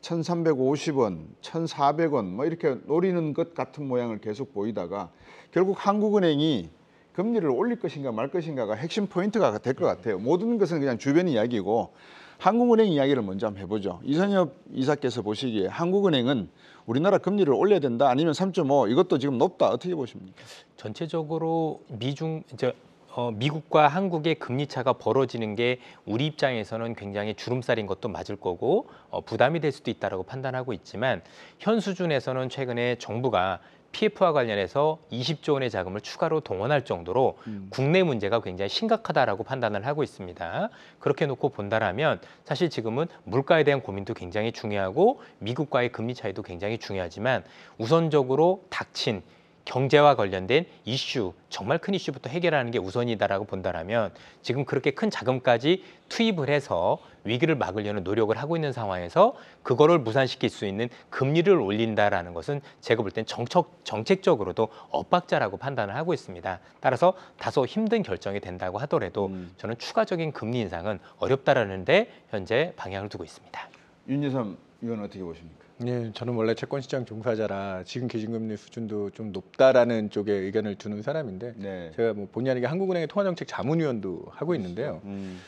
1350원, 1400원 뭐 이렇게 노리는 것 같은 모양을 계속 보이다가 결국 한국은행이 금리를 올릴 것인가 말 것인가가 핵심 포인트가 될 것 같아요. 모든 것은 그냥 주변 이야기고 한국은행 이야기를 먼저 한번 해보죠. 이선엽 이사께서 보시기에 한국은행은 우리나라 금리를 올려야 된다 아니면 3.5 이것도 지금 높다 어떻게 보십니까? 전체적으로 미중 이제 어, 미국과 한국의 금리 차가 벌어지는 게 우리 입장에서는 굉장히 주름살인 것도 맞을 거고 어, 부담이 될 수도 있다라고 판단하고 있지만 현 수준에서는 최근에 정부가 PF와 관련해서 20조 원의 자금을 추가로 동원할 정도로 음. 국내 문제가 굉장히 심각하다라고 판단을 하고 있습니다. 그렇게 놓고 본다라면 사실 지금은 물가에 대한 고민도 굉장히 중요하고 미국과의 금리 차이도 굉장히 중요하지만 우선적으로 닥친 경제와 관련된 이슈, 정말 큰 이슈부터 해결하는 게 우선이다라고 본다라면 지금 그렇게 큰 자금까지 투입을 해서 위기를 막으려는 노력을 하고 있는 상황에서 그거를 무산시킬 수 있는 금리를 올린다라는 것은 제가 볼 땐 정책, 정책적으로도 엇박자라고 판단을 하고 있습니다. 따라서 다소 힘든 결정이 된다고 하더라도 음. 저는 추가적인 금리 인상은 어렵다라는데 현재 방향을 두고 있습니다. 윤여삼 이건 어떻게 보십니까? 네, 저는 원래 채권 시장 종사자라 지금 기준금리 수준도 좀 높다라는 쪽에 의견을 두는 사람인데 네. 제가 뭐 본의 아니게 한국은행의 통화정책 자문위원도 하고 있는데요. 음.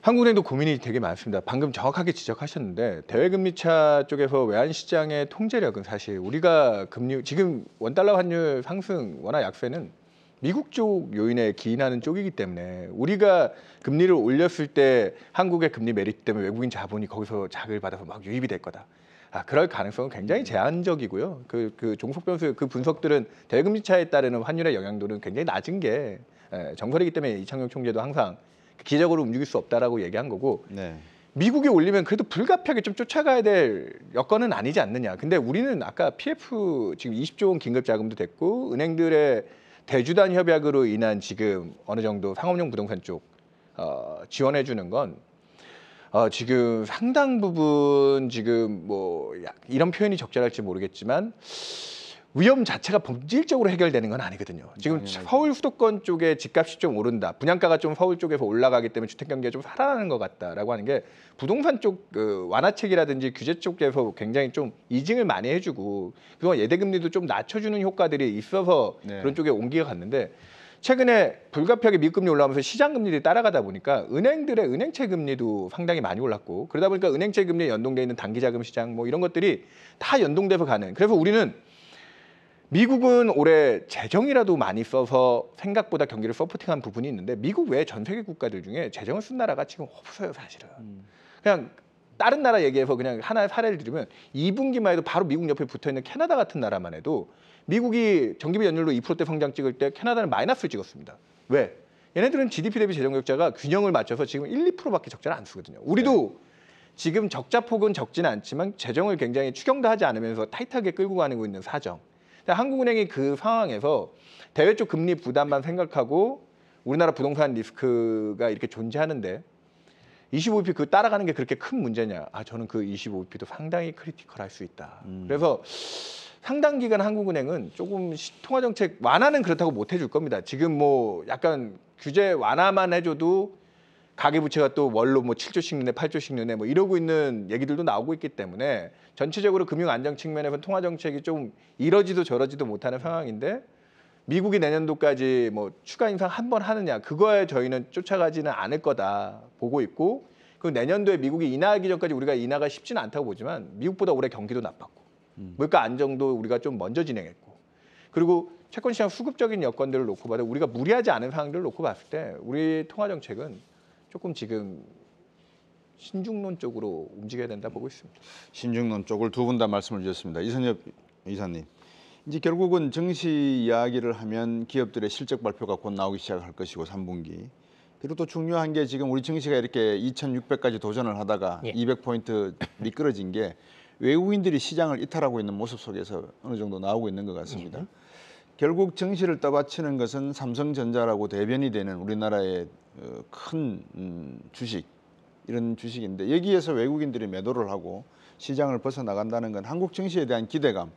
한국은행도 고민이 되게 많습니다. 방금 정확하게 지적하셨는데 대외금리차 쪽에서 외환시장의 통제력은 사실 우리가 금리 지금 원달러 환율 상승 원화 약세는 미국 쪽 요인에 기인하는 쪽이기 때문에 우리가 금리를 올렸을 때 한국의 금리 메리트 때문에 외국인 자본이 거기서 자극을 받아서 막 유입이 될 거다. 아, 그럴 가능성은 굉장히 제한적이고요. 그, 그 종속 변수 그 분석들은 대금리 차에 따르는 환율의 영향도는 굉장히 낮은 게 에, 예, 정설이기 때문에 이창용 총재도 항상 기적으로 움직일 수 없다라고 얘기한 거고 네. 미국이 올리면 그래도 불가피하게 좀 쫓아가야 될 여건은 아니지 않느냐. 근데 우리는 아까 PF 지금 20조 원 긴급 자금도 됐고 은행들의 대주단 협약으로 인한 지금 어느 정도 상업용 부동산 쪽 어, 지원해 주는 건 어, 지금 상당 부분 지금 뭐 이런 표현이 적절할지 모르겠지만 위험 자체가 본질적으로 해결되는 건 아니거든요. 지금 네, 네. 서울 수도권 쪽에 집값이 좀 오른다. 분양가가 좀 서울 쪽에서 올라가기 때문에 주택 경기가 좀 살아나는 것 같다라고 하는 게 부동산 쪽 그 완화책이라든지 규제 쪽에서 굉장히 좀 이징을 많이 해주고 그동안 예대금리도 좀 낮춰주는 효과들이 있어서 네. 그런 쪽에 온기가 갔는데 최근에 불가피하게 미금리 올라오면서 시장금리들이 따라가다 보니까 은행들의 은행채 금리도 상당히 많이 올랐고 그러다 보니까 은행채 금리에 연동돼 있는 단기자금 시장 뭐 이런 것들이 다 연동돼서 가는 그래서 우리는 미국은 올해 재정이라도 많이 써서 생각보다 경기를 서포팅한 부분이 있는데 미국 외 전 세계 국가들 중에 재정을 쓴 나라가 지금 없어요 사실은 음. 그냥 다른 나라 얘기해서 그냥 하나의 사례를 들으면 2분기만 해도 바로 미국 옆에 붙어 있는 캐나다 같은 나라만 해도 미국이 정기비 연율로 2%대 성장 찍을 때 캐나다는 마이너스를 찍었습니다. 왜? 얘네들은 GDP 대비 재정 격자가 균형을 맞춰서 지금 1, 2%밖에 적자를 안 쓰거든요. 우리도 네. 지금 적자 폭은 적진 않지만 재정을 굉장히 추경도 하지 않으면서 타이트하게 끌고 가는 거 있는 사정. 한국은행이 그 상황에서 대외 쪽 금리 부담만 생각하고 우리나라 부동산 리스크가 이렇게 존재하는데 25p 그 따라가는 게 그렇게 큰 문제냐? 아 저는 그 25p도 상당히 크리티컬할 수 있다. 음. 그래서 상당 기간 한국은행은 조금 통화 정책 완화는 그렇다고 못 해줄 겁니다. 지금 뭐 약간 규제 완화만 해줘도 가계부채가 또 월로 뭐 7조씩 내네 8조씩 내네 뭐 이러고 있는 얘기들도 나오고 있기 때문에 전체적으로 금융 안정 측면에서 통화 정책이 좀 이러지도 저러지도 못하는 상황인데 미국이 내년도까지 뭐 추가 인상 한 번 하느냐 그거에 저희는 쫓아가지는 않을 거다 보고 있고 그 내년도에 미국이 인하하기 전까지 우리가 인하가 쉽지는 않다고 보지만 미국보다 올해 경기도 나빴고 음. 물가 안정도 우리가 좀 먼저 진행했고 그리고 채권 시장 수급적인 여건들을 놓고 봐도 우리가 무리하지 않은 상황들을 놓고 봤을 때 우리 통화 정책은 조금 지금 신중론 쪽으로 움직여야 된다 보고 있습니다. 신중론 쪽을 두 분 다 말씀을 주셨습니다. 이선엽 이사님. 이제 결국은 증시 이야기를 하면 기업들의 실적 발표가 곧 나오기 시작할 것이고 3분기. 그리고 또 중요한 게 지금 우리 증시가 이렇게 2,600까지 도전을 하다가 예. 200포인트 미끄러진 게 외국인들이 시장을 이탈하고 있는 모습 속에서 어느 정도 나오고 있는 것 같습니다. 예. 결국 증시를 떠받치는 것은 삼성전자라고 대변이 되는 우리나라의 어, 큰 음, 주식 이런 주식인데 여기에서 외국인들이 매도를 하고 시장을 벗어나간다는 건 한국 증시에 대한 기대감이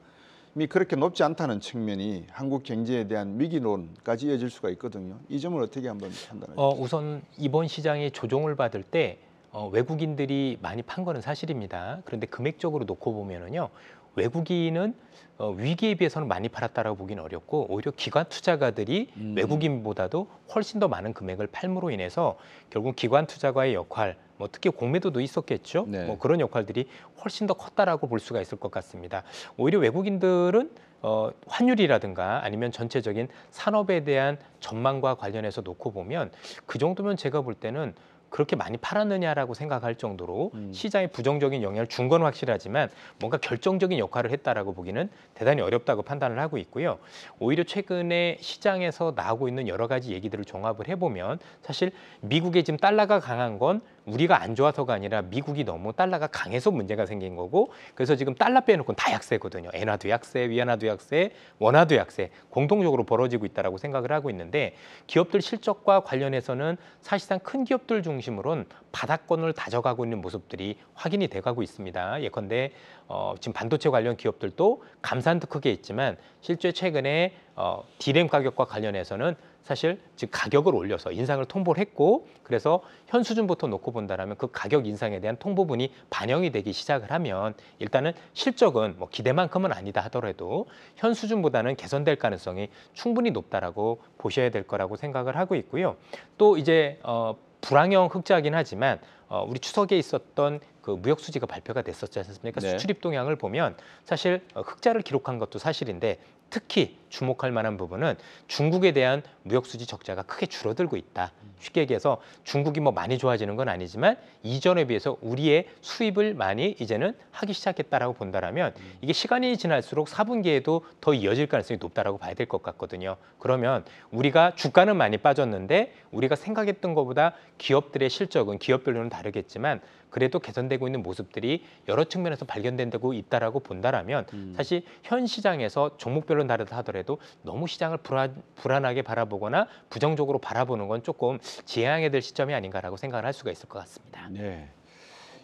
그렇게 높지 않다는 측면이 한국 경제에 대한 위기론까지 이어질 수가 있거든요. 이 점을 어떻게 한번 판단할까 어, 우선 이번 시장에 조정을 받을 때 어, 외국인들이 많이 판 거는 사실입니다. 그런데 금액적으로 놓고 보면은요. 외국인은 어, 위기에 비해서는 많이 팔았다라고 보긴 어렵고 오히려 기관 투자가들이 음. 외국인보다도 훨씬 더 많은 금액을 팔므로 인해서 결국 기관 투자가의 역할 뭐 특히 공매도도 있었겠죠. 네. 뭐 그런 역할들이 훨씬 더 컸다라고 볼 수가 있을 것 같습니다. 오히려 외국인들은 어, 환율이라든가 아니면 전체적인 산업에 대한 전망과 관련해서 놓고 보면 그 정도면 제가 볼 때는 그렇게 많이 팔았느냐라고 생각할 정도로 음. 시장에 부정적인 영향을 준 건 확실하지만 뭔가 결정적인 역할을 했다라고 보기는 대단히 어렵다고 판단을 하고 있고요. 오히려 최근에 시장에서 나오고 있는 여러 가지 얘기들을 종합을 해보면 사실 미국의 지금 달러가 강한 건 우리가 안 좋아서가 아니라 미국이 너무 달러가 강해서 문제가 생긴 거고 그래서 지금 달러 빼놓고는 다 약세거든요. 엔화도 약세, 위안화도 약세, 원화도 약세 공통적으로 벌어지고 있다라고 생각을 하고 있는데 기업들 실적과 관련해서는 사실상 큰 기업들 중심으로는 바닥권을 다져가고 있는 모습들이 확인이 돼가고 있습니다. 예컨대 어, 지금 반도체 관련 기업들도 감산도 크게 있지만 실제 최근에 어, 디램 가격과 관련해서는 사실 지금 가격을 올려서 인상을 통보를 했고 그래서 현 수준부터 놓고 본다라면 그 가격 인상에 대한 통보분이 반영이 되기 시작을 하면 일단은 실적은 뭐 기대만큼은 아니다 하더라도 현 수준보다는 개선될 가능성이 충분히 높다라고 보셔야 될 거라고 생각을 하고 있고요. 또 이제 어 불황형 흑자긴 하지만 어 우리 추석에 있었던 그 무역 수지가 발표가 됐었지 않습니까? 네. 수출입 동향을 보면 사실 어, 흑자를 기록한 것도 사실인데 특히 주목할 만한 부분은 중국에 대한 무역수지 적자가 크게 줄어들고 있다. 쉽게 얘기해서 중국이 뭐 많이 좋아지는 건 아니지만 이전에 비해서 우리의 수입을 많이 이제는 하기 시작했다라고 본다라면 이게 시간이 지날수록 4분기에도 더 이어질 가능성이 높다라고 봐야 될 것 같거든요. 그러면 우리가 주가는 많이 빠졌는데 우리가 생각했던 것보다 기업들의 실적은 기업별로는 다르겠지만 그래도 개선되고 있는 모습들이 여러 측면에서 발견된다고 있다라고 본다라면 음. 사실 현 시장에서 종목별로 는 다르다 하더라도 경도 너무 시장을 불안, 불안하게 바라보거나 부정적으로 바라보는 건 조금 지양해야 될 시점이 아닌가라고 생각을 할 수가 있을 것 같습니다. 네.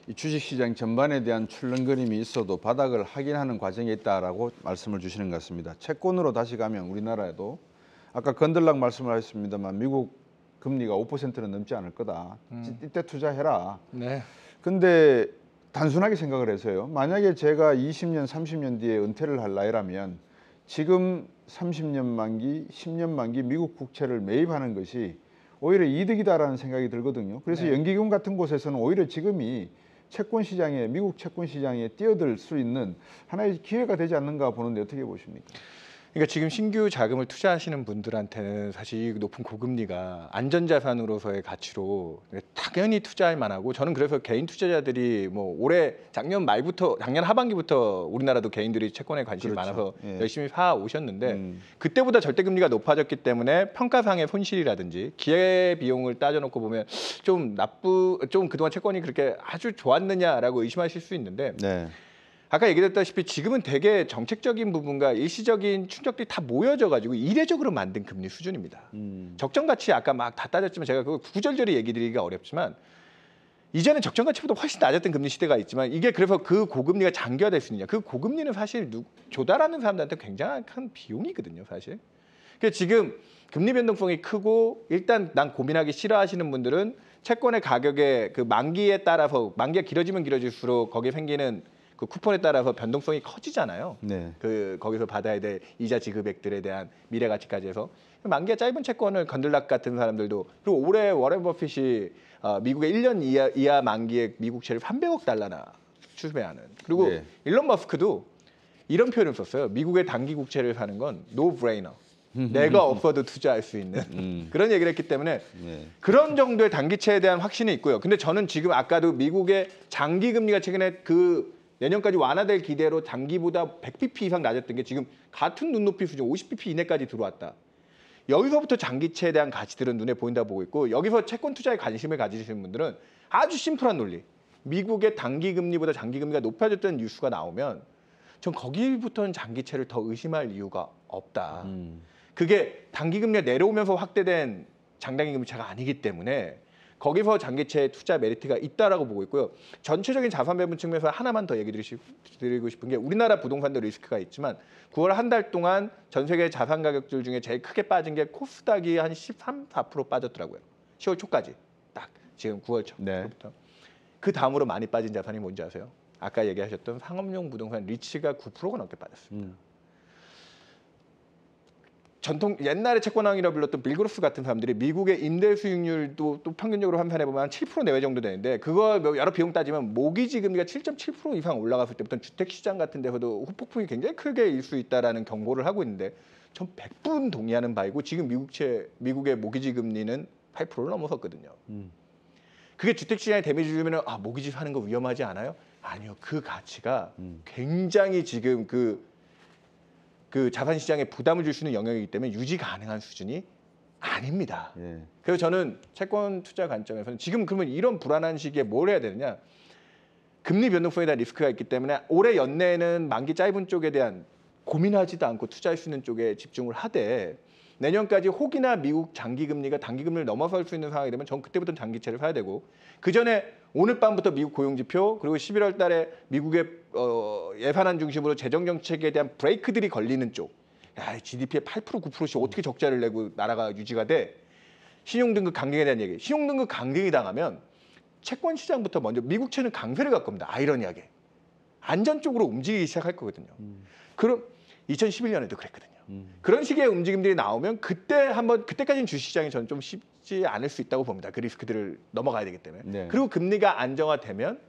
이 주식시장 전반에 대한 출렁거림이 있어도 바닥을 확인하는 과정에 있다라고 말씀을 주시는 것 같습니다. 채권으로 다시 가면 우리나라에도 아까 건들락 말씀을 하셨습니다만 미국 금리가 5%는 넘지 않을 거다. 음. 이때 투자해라. 네. 근데 단순하게 생각을 해서요. 만약에 제가 20년, 30년 뒤에 은퇴를 할 나이라면 지금 30년 만기, 10년 만기 미국 국채를 매입하는 것이 오히려 이득이다라는 생각이 들거든요. 그래서 네. 연기금 같은 곳에서는 오히려 지금이 채권 시장에 미국 채권 시장에 뛰어들 수 있는 하나의 기회가 되지 않는가 보는데 어떻게 보십니까? 그러니까 지금 신규 자금을 투자하시는 분들한테는 사실 높은 고금리가 안전자산으로서의 가치로 당연히 투자할 만하고 저는 그래서 개인 투자자들이 뭐 올해 작년 말부터 작년 하반기부터 우리나라도 개인들이 채권에 관심이 그렇죠. 많아서 예. 열심히 사 오셨는데 음. 그때보다 절대금리가 높아졌기 때문에 평가상의 손실이라든지 기회 비용을 따져놓고 보면 좀 나쁘 좀 그동안 채권이 그렇게 아주 좋았느냐라고 의심하실 수 있는데. 네. 아까 얘기했다시피 지금은 되게 정책적인 부분과 일시적인 충격들이 다 모여져 가지고 이례적으로 만든 금리 수준입니다. 음. 적정 가치 아까 막 다 따졌지만 제가 그걸 구절절히 얘기 드리기가 어렵지만 이전에 적정 가치보다 훨씬 낮았던 금리 시대가 있지만 이게 그래서 그 고금리가 장기화될 수 있느냐. 그 고금리는 사실 누, 조달하는 사람들한테 굉장한 큰 비용이거든요, 사실. 그러니까 지금 금리 변동성이 크고 일단 난 고민하기 싫어하시는 분들은 채권의 가격의 그 만기에 따라서 만기가 길어지면 길어질수록 거기에 생기는 그 쿠폰에 따라서 변동성이 커지잖아요. 네. 그 거기서 받아야 될 이자 지급액들에 대한 미래 가치까지 해서 만기가 짧은 채권을 건들락 같은 사람들도 그리고 올해 워렌 버핏이 어, 미국의 1년 이하, 이하 만기의 미국채를 300억 달러나 출매하는 그리고 네. 일론 머스크도 이런 표현을 썼어요. 미국의 단기 국채를 사는 건 노브레이너. 내가 없어도 투자할 수 있는 음. 그런 얘기를 했기 때문에 네. 그런 정도의 단기채에 대한 확신이 있고요. 근데 저는 지금 아까도 미국의 장기 금리가 최근에 그 내년까지 완화될 기대로 장기보다 100pp 이상 낮았던 게 지금 같은 눈높이 수준 50pp 이내까지 들어왔다. 여기서부터 장기채에 대한 가치들은 눈에 보인다 보고 있고 여기서 채권 투자에 관심을 가지시는 분들은 아주 심플한 논리. 미국의 단기 금리보다 장기 금리가 높아졌다는 뉴스가 나오면 전 거기부터는 장기채를 더 의심할 이유가 없다. 음. 그게 단기 금리가 내려오면서 확대된 장단기 금리차가 아니기 때문에 거기서 장기채 투자 메리트가 있다라고 보고 있고요. 전체적인 자산 배분 측면에서 하나만 더 얘기 드리고 싶은 게 우리나라 부동산도 리스크가 있지만 9월 한 달 동안 전 세계 자산 가격들 중에 제일 크게 빠진 게 코스닥이 한 13, 4% 빠졌더라고요. 10월 초까지 딱 지금 9월 초부터. 네. 그 다음으로 많이 빠진 자산이 뭔지 아세요? 아까 얘기하셨던 상업용 부동산 리츠가 9%가 넘게 빠졌습니다. 음. 전통 옛날에 채권왕이라 불렀던 빌그로스 같은 사람들이 미국의 임대 수익률도 또 평균적으로 환산해 보면 한7% 내외 정도 되는데 그거 뭐 여러 비용 따지면 모기지 금리가 7.7% 이상 올라갔을 때부터 주택 시장 같은 데서도 후 폭풍이 굉장히 크게 일 수 있다라는 경고를 하고 있는데 전 100분 동의하는 바이고 지금 미국채 미국의 모기지 금리는 8%를 넘어섰거든요. 음. 그게 주택 시장에 데미지 주면 아 모기지 사는 거 위험하지 않아요? 아니요. 그 가치가 음. 굉장히 지금 그그 자산 시장에 부담을 줄 수 있는 영역이기 때문에 유지 가능한 수준이 아닙니다. 예. 그래서 저는 채권 투자 관점에서는 지금 그러면 이런 불안한 시기에 뭘 해야 되느냐? 금리 변동성에 대한 리스크가 있기 때문에 올해 연내에는 만기 짧은 쪽에 대한 고민하지도 않고 투자할 수 있는 쪽에 집중을 하되 내년까지 혹이나 미국 장기 금리가 단기 금리를 넘어설 수 있는 상황이 되면 전 그때부터 는 장기채를 사야 되고 그 전에 오늘 밤부터 미국 고용지표 그리고 11월 달에 미국의 어, 예산안 중심으로 재정정책에 대한 브레이크들이 걸리는 쪽. 야, GDP의 8% 9%씩 어떻게 적자를 내고 나라가 유지가 돼? 신용등급 강등에 대한 얘기. 신용등급 강등이 당하면 채권 시장부터 먼저 미국채는 강세를 갈 겁니다. 아이러니하게. 안전 쪽으로 움직이기 시작할 거거든요. 음. 그럼 2011년에도 그랬거든요. 음. 그런 식의 움직임들이 나오면 그때 한번 그때까지는 주시장이 저는 좀 쉽지 않을 수 있다고 봅니다. 그 리스크들을 넘어가야 되기 때문에. 네. 그리고 금리가 안정화되면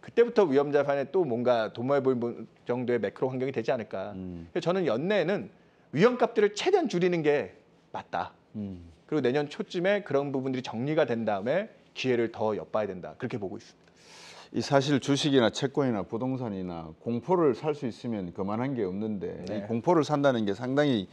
그때부터 위험 자산에 또 뭔가 도모해 보볼 정도의 매크로 환경이 되지 않을까. 음. 저는 연내에는 위험값들을 최대한 줄이는 게 맞다. 음. 그리고 내년 초쯤에 그런 부분들이 정리가 된 다음에 기회를 더 엿봐야 된다. 그렇게 보고 있습니다. 이 사실 주식이나 채권이나 부동산이나 공포를 살 수 있으면 그만한 게 없는데 네. 이 공포를 산다는 게 상당히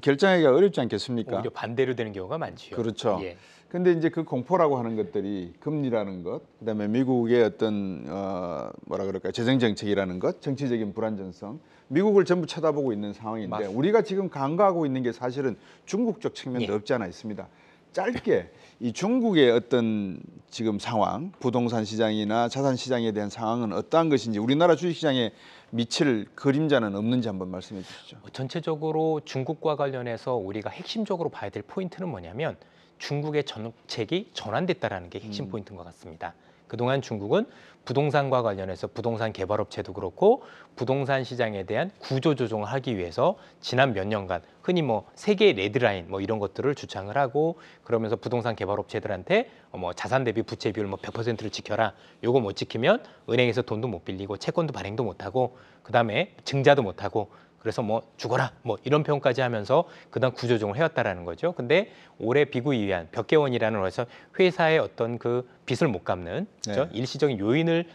결정하기가 어렵지 않겠습니까? 오히려 반대로 되는 경우가 많지요. 그렇죠. 예. 근데 이제 그 공포라고 하는 것들이 금리라는 것, 그다음에 미국의 어떤 어 뭐라 그럴까 재정 정책이라는 것, 정치적인 불안정성, 미국을 전부 쳐다보고 있는 상황인데 맞습니다. 우리가 지금 간과하고 있는 게 사실은 중국 쪽 측면도 예. 없지 않아 있습니다. 짧게 이 중국의 어떤 지금 상황, 부동산 시장이나 자산 시장에 대한 상황은 어떠한 것인지 우리나라 주식 시장에 미칠 그림자는 없는지 한번 말씀해 주시죠. 뭐 전체적으로 중국과 관련해서 우리가 핵심적으로 봐야 될 포인트는 뭐냐면 중국의 정책이 전환됐다라는 게 핵심 음. 포인트인 것 같습니다. 그동안 중국은 부동산과 관련해서 부동산 개발업체도 그렇고 부동산 시장에 대한 구조 조정을 하기 위해서 지난 몇 년간 흔히 뭐 세계 레드라인 뭐 이런 것들을 주창을 하고 그러면서 부동산 개발업체들한테 뭐 자산 대비 부채 비율 뭐 100%를 지켜라. 요거 못 지키면 은행에서 돈도 못 빌리고 채권도 발행도 못 하고 그다음에 증자도 못 하고 그래서 뭐 죽어라 뭐 이런 표현까지 하면서 그다음 구조조정을 해왔다라는 거죠. 근데 올해 비구이한 벽계원이라는그에서 회사의 어떤 그 빚을 못 갚는 그렇죠? 네. 일시적인 요인을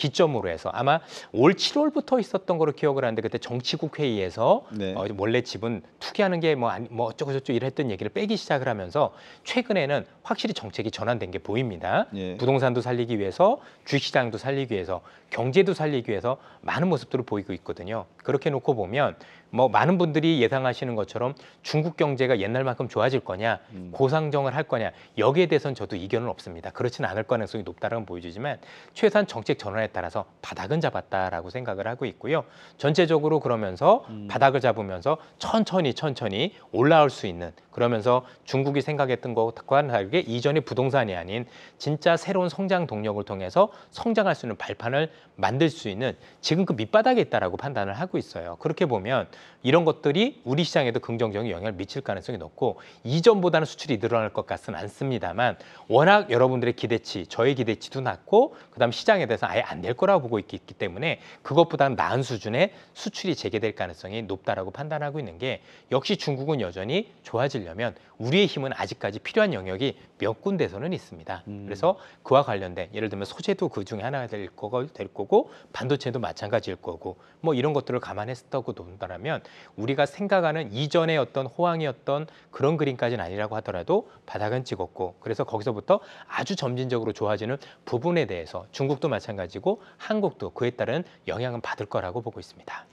기점으로 해서 아마 올 7월부터 있었던 거로 기억을 하는데 그때 정치국 회의에서 네. 어, 원래 집은 투기하는 게뭐 뭐 어쩌고저쩌고 이랬던 얘기를 빼기 시작을 하면서 최근에는 확실히 정책이 전환된 게 보입니다. 네. 부동산도 살리기 위해서 주식시장도 살리기 위해서 경제도 살리기 위해서 많은 모습들을 보이고 있거든요. 그렇게 놓고 보면 뭐 많은 분들이 예상하시는 것처럼 중국 경제가 옛날만큼 좋아질 거냐, 음. 고상정을 할 거냐 여기에 대해서는 저도 이견은 없습니다. 그렇지는 않을 가능성이 높다는고 보여지지만 최소한 정책 전환에 따라서 바닥은 잡았다라고 생각을 하고 있고요. 전체적으로 그러면서 음. 바닥을 잡으면서 천천히 천천히 올라올 수 있는 그러면서 중국이 생각했던 것과는 다르게 이전의 부동산이 아닌 진짜 새로운 성장 동력을 통해서 성장할 수 있는 발판을 만들 수 있는 지금 그 밑바닥에 있다라고 판단을 하고 있어요. 그렇게 보면 이런 것들이 우리 시장에도 긍정적인 영향을 미칠 가능성이 높고 이전보다는 수출이 늘어날 것같지는 않습니다만 워낙 여러분들의 기대치, 저의 기대치도 낮고 그다음 시장에 대해서 아예 안 될 거라고 보고 있기 때문에 그것보다는 나은 수준의 수출이 재개될 가능성이 높다라고 판단하고 있는 게 역시 중국은 여전히 좋아지려면 우리의 힘은 아직까지 필요한 영역이 몇 군데서는 있습니다. 음. 그래서 그와 관련된 예를 들면 소재도 그 중에 하나가 될, 거고, 반도체도 마찬가지일 거고 뭐 이런 것들을 감안했었다고 논다면 뭐냐면 우리가 생각하는 이전의 어떤 호황이었던 그런 그림까지는 아니라고 하더라도 바닥은 찍었고 그래서 거기서부터 아주 점진적으로 좋아지는 부분에 대해서 중국도 마찬가지고 한국도 그에 따른 영향은 받을 거라고 보고 있습니다.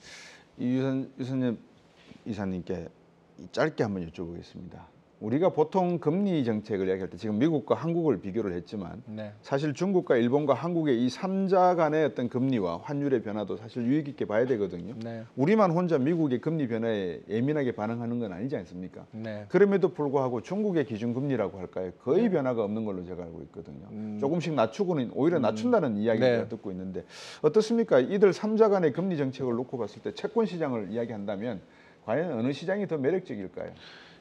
유선 유선님 이사님께 짧게 한번 여쭤보겠습니다. 우리가 보통 금리 정책을 이야기할 때 지금 미국과 한국을 비교를 했지만 네. 사실 중국과 일본과 한국의 이 3자 간의 어떤 금리와 환율의 변화도 사실 유익 있게 봐야 되거든요. 네. 우리만 혼자 미국의 금리 변화에 예민하게 반응하는 건 아니지 않습니까? 네. 그럼에도 불구하고 중국의 기준금리라고 할까요? 거의 네. 변화가 없는 걸로 제가 알고 있거든요. 음. 조금씩 낮추고는 오히려 음. 낮춘다는 음. 이야기를 제 네. 듣고 있는데 어떻습니까? 이들 3자 간의 금리 정책을 놓고 봤을 때 채권 시장을 이야기한다면 과연 어느 시장이 더 매력적일까요?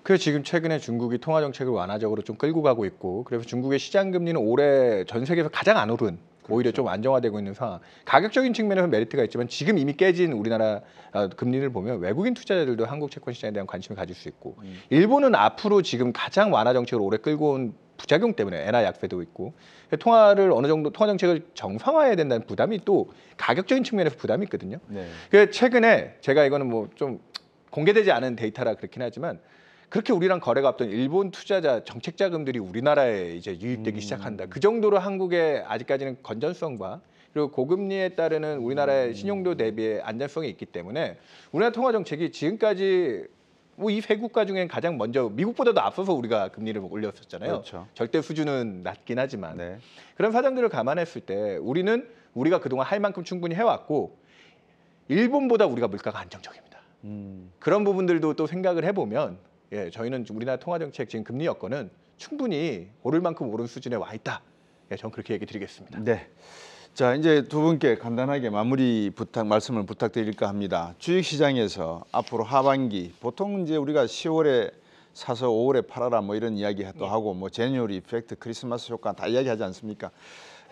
그래서 지금 최근에 중국이 통화 정책을 완화적으로 좀 끌고 가고 있고 그래서 중국의 시장 금리는 올해 전 세계에서 가장 안 오른 오히려 그렇죠. 좀 안정화되고 있는 상황. 가격적인 측면에서 메리트가 있지만 지금 이미 깨진 우리나라 어, 금리를 보면 외국인 투자자들도 한국 채권 시장에 대한 관심을 가질 수 있고 음. 일본은 앞으로 지금 가장 완화 정책을 오래 끌고 온 부작용 때문에 엔화 약세도 있고 통화를 어느 정도 통화 정책을 정상화해야 된다는 부담이 또 가격적인 측면에서 부담이 있거든요. 네. 그 최근에 제가 이거는 뭐 좀 공개되지 않은 데이터라 그렇긴 하지만 그렇게 우리랑 거래가 없던 일본 투자자 정책 자금들이 우리나라에 이제 유입되기 음. 시작한다. 그 정도로 한국에 아직까지는 건전성과 그리고 고금리에 따르는 우리나라의 음. 신용도 대비의 안전성이 있기 때문에 우리나라 통화 정책이 지금까지 뭐이 회국가 중엔 가장 먼저 미국보다도 앞서서 우리가 금리를 올렸었잖아요. 그렇죠. 절대 수준은 낮긴 하지만 네. 그런 사정들을 감안했을 때 우리는 우리가 그동안 할 만큼 충분히 해왔고 일본보다 우리가 물가가 안정적입니다. 음. 그런 부분들도 또 생각을 해보면 예, 저희는 우리나라 통화 정책 지금 금리 여건은 충분히 오를 만큼 오른 수준에 와 있다. 예, 저는 그렇게 얘기 드리겠습니다. 네. 자, 이제 두 분께 간단하게 마무리 부탁 말씀을 부탁드릴까 합니다. 주식 시장에서 앞으로 하반기 보통 이제 우리가 10월에 사서 5월에 팔아라 뭐 이런 이야기도 네. 하고 뭐 제뉴얼 이펙트, 크리스마스 효과 다 이야기하지 않습니까?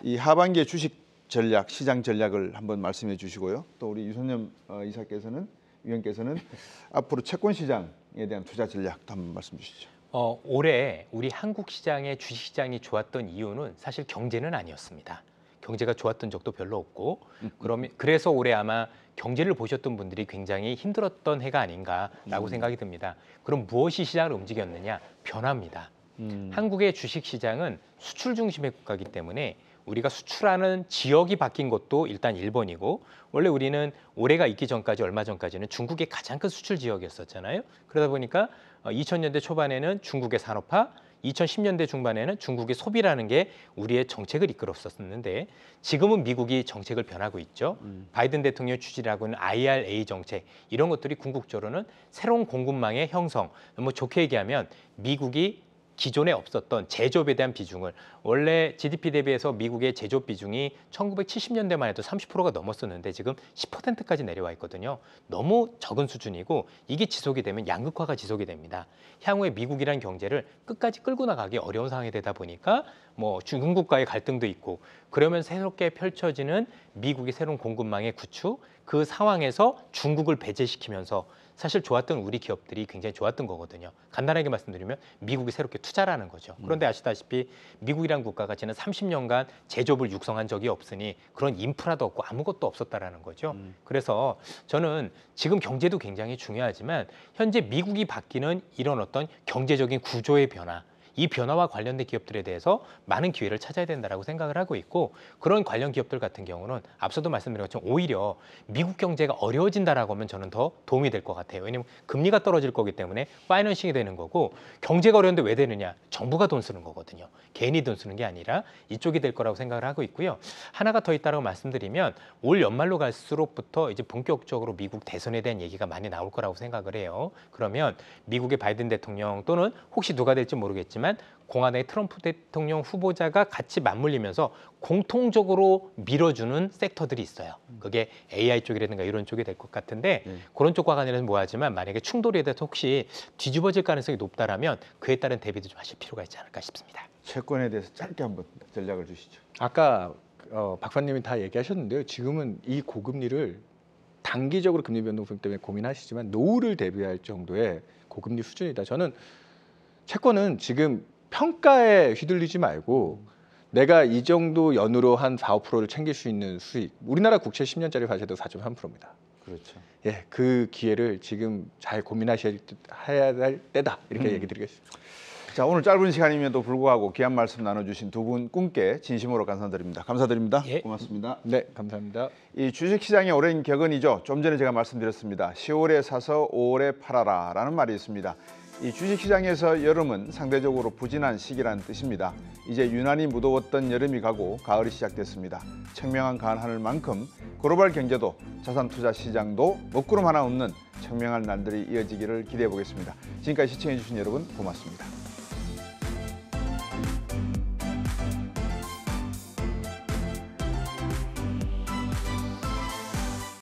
이 하반기의 주식 전략, 시장 전략을 한번 말씀해 주시고요. 또 우리 유선념 어, 이사께서는 위원께서는 앞으로 채권 시장 시장에 대한 투자 전략도 한번 말씀 주시죠. 어, 올해 우리 한국 시장의 주식 시장이 좋았던 이유는 사실 경제는 아니었습니다. 경제가 좋았던 적도 별로 없고 음. 그러면 그래서 올해 아마 경제를 보셨던 분들이 굉장히 힘들었던 해가 아닌가라고 음. 생각이 듭니다. 그럼 무엇이 시장을 움직였느냐? 변화입니다. 음. 한국의 주식 시장은 수출 중심의 국가이기 때문에 우리가 수출하는 지역이 바뀐 것도 일단 일본이고 원래 우리는 올해가 있기 전까지 얼마 전까지는 중국의 가장 큰 수출 지역이었었잖아요. 그러다 보니까 2000년대 어, 초반에는 중국의 산업화, 2010년대 중반에는 중국의 소비라는 게 우리의 정책을 이끌었었는데 지금은 미국이 정책을 변하고 있죠. 음. 바이든 대통령 추진하고 있는 IRA 정책 이런 것들이 궁극적으로는 새로운 공급망의 형성, 뭐 좋게 얘기하면 미국이 기존에 없었던 제조업에 대한 비중을 원래 GDP 대비해서 미국의 제조업 비중이 1970년대만 해도 30%가 넘었었는데 지금 10%까지 내려와 있거든요. 너무 적은 수준이고 이게 지속이 되면 양극화가 지속이 됩니다. 향후에 미국이란 경제를 끝까지 끌고 나가기 어려운 상황이 되다 보니까 뭐 중국과의 갈등도 있고 그러면 새롭게 펼쳐지는 미국의 새로운 공급망의 구축 그 상황에서 중국을 배제시키면서 사실 좋았던 우리 기업들이 굉장히 좋았던 거거든요. 간단하게 말씀드리면 미국이 새롭게 투자라는 거죠. 음. 그런데 아시다시피 미국이란 국가가 지난 30년간 제조업을 육성한 적이 없으니 그런 인프라도 없고 아무것도 없었다라는 거죠. 음. 그래서 저는 지금 경제도 굉장히 중요하지만 현재 미국이 바뀌는 이런 어떤 경제적인 구조의 변화 이 변화와 관련된 기업들에 대해서 많은 기회를 찾아야 된다라고 생각을 하고 있고 그런 관련 기업들 같은 경우는 앞서도 말씀드린 것처럼 오히려 미국 경제가 어려워진다라고 하면 저는 더 도움이 될 것 같아요. 왜냐하면 금리가 떨어질 거기 때문에 파이낸싱이 되는 거고 경제가 어려운데 왜 되느냐? 정부가 돈 쓰는 거거든요. 개인이 돈 쓰는 게 아니라 이쪽이 될 거라고 생각을 하고 있고요. 하나가 더 있다고 말씀드리면 올 연말로 갈수록부터 이제 본격적으로 미국 대선에 대한 얘기가 많이 나올 거라고 생각을 해요. 그러면 미국의 바이든 대통령 또는 혹시 누가 될지 모르겠지만 있습만 공화당의 트럼프 대통령 후보자가 같이 맞물리면서 공통적으로 밀어주는 섹터들이 있어요. 음. 그게 AI 쪽이라든가 이런 쪽이 될 것 같은데 네. 그런 쪽과 관련해서 뭐하지만 만약에 충돌에 대해서 혹시 뒤집어질 가능성이 높다라면 그에 따른 대비도 좀 하실 필요가 있지 않을까 싶습니다. 채권에 대해서 짧게 한번 전략을 주시죠. 아까 어, 박사님이 다 얘기하셨는데요. 지금은 이 고금리를 단기적으로 금리 변동성 때문에 고민하시지만 노후를 대비할 정도의 고금리 수준이다. 저는 채권은 지금 평가에 휘둘리지 말고 내가 이 정도 연으로 한 4, 5%를 챙길 수 있는 수익. 우리나라 국채 10년짜리 과세도 4.3%입니다. 그렇죠. 예, 그 기회를 지금 잘 고민하셔야 할 때다. 이렇게 음. 얘기 드리겠습니다. 자, 오늘 짧은 시간임에도 불구하고 귀한 말씀 나눠주신 두 분 꿈께 진심으로 감사드립니다. 감사드립니다. 예. 고맙습니다. 네, 감사합니다. 이 주식시장의 오랜 격언이죠. 좀 전에 제가 말씀드렸습니다. 10월에 사서 5월에 팔아라 라는 말이 있습니다. 이 주식시장에서 여름은 상대적으로 부진한 시기라는 뜻입니다. 이제 유난히 무더웠던 여름이 가고 가을이 시작됐습니다. 청명한 가을 하늘만큼 글로벌 경제도 자산 투자 시장도 먹구름 하나 없는 청명한 날들이 이어지기를 기대해 보겠습니다. 지금까지 시청해 주신 여러분 고맙습니다.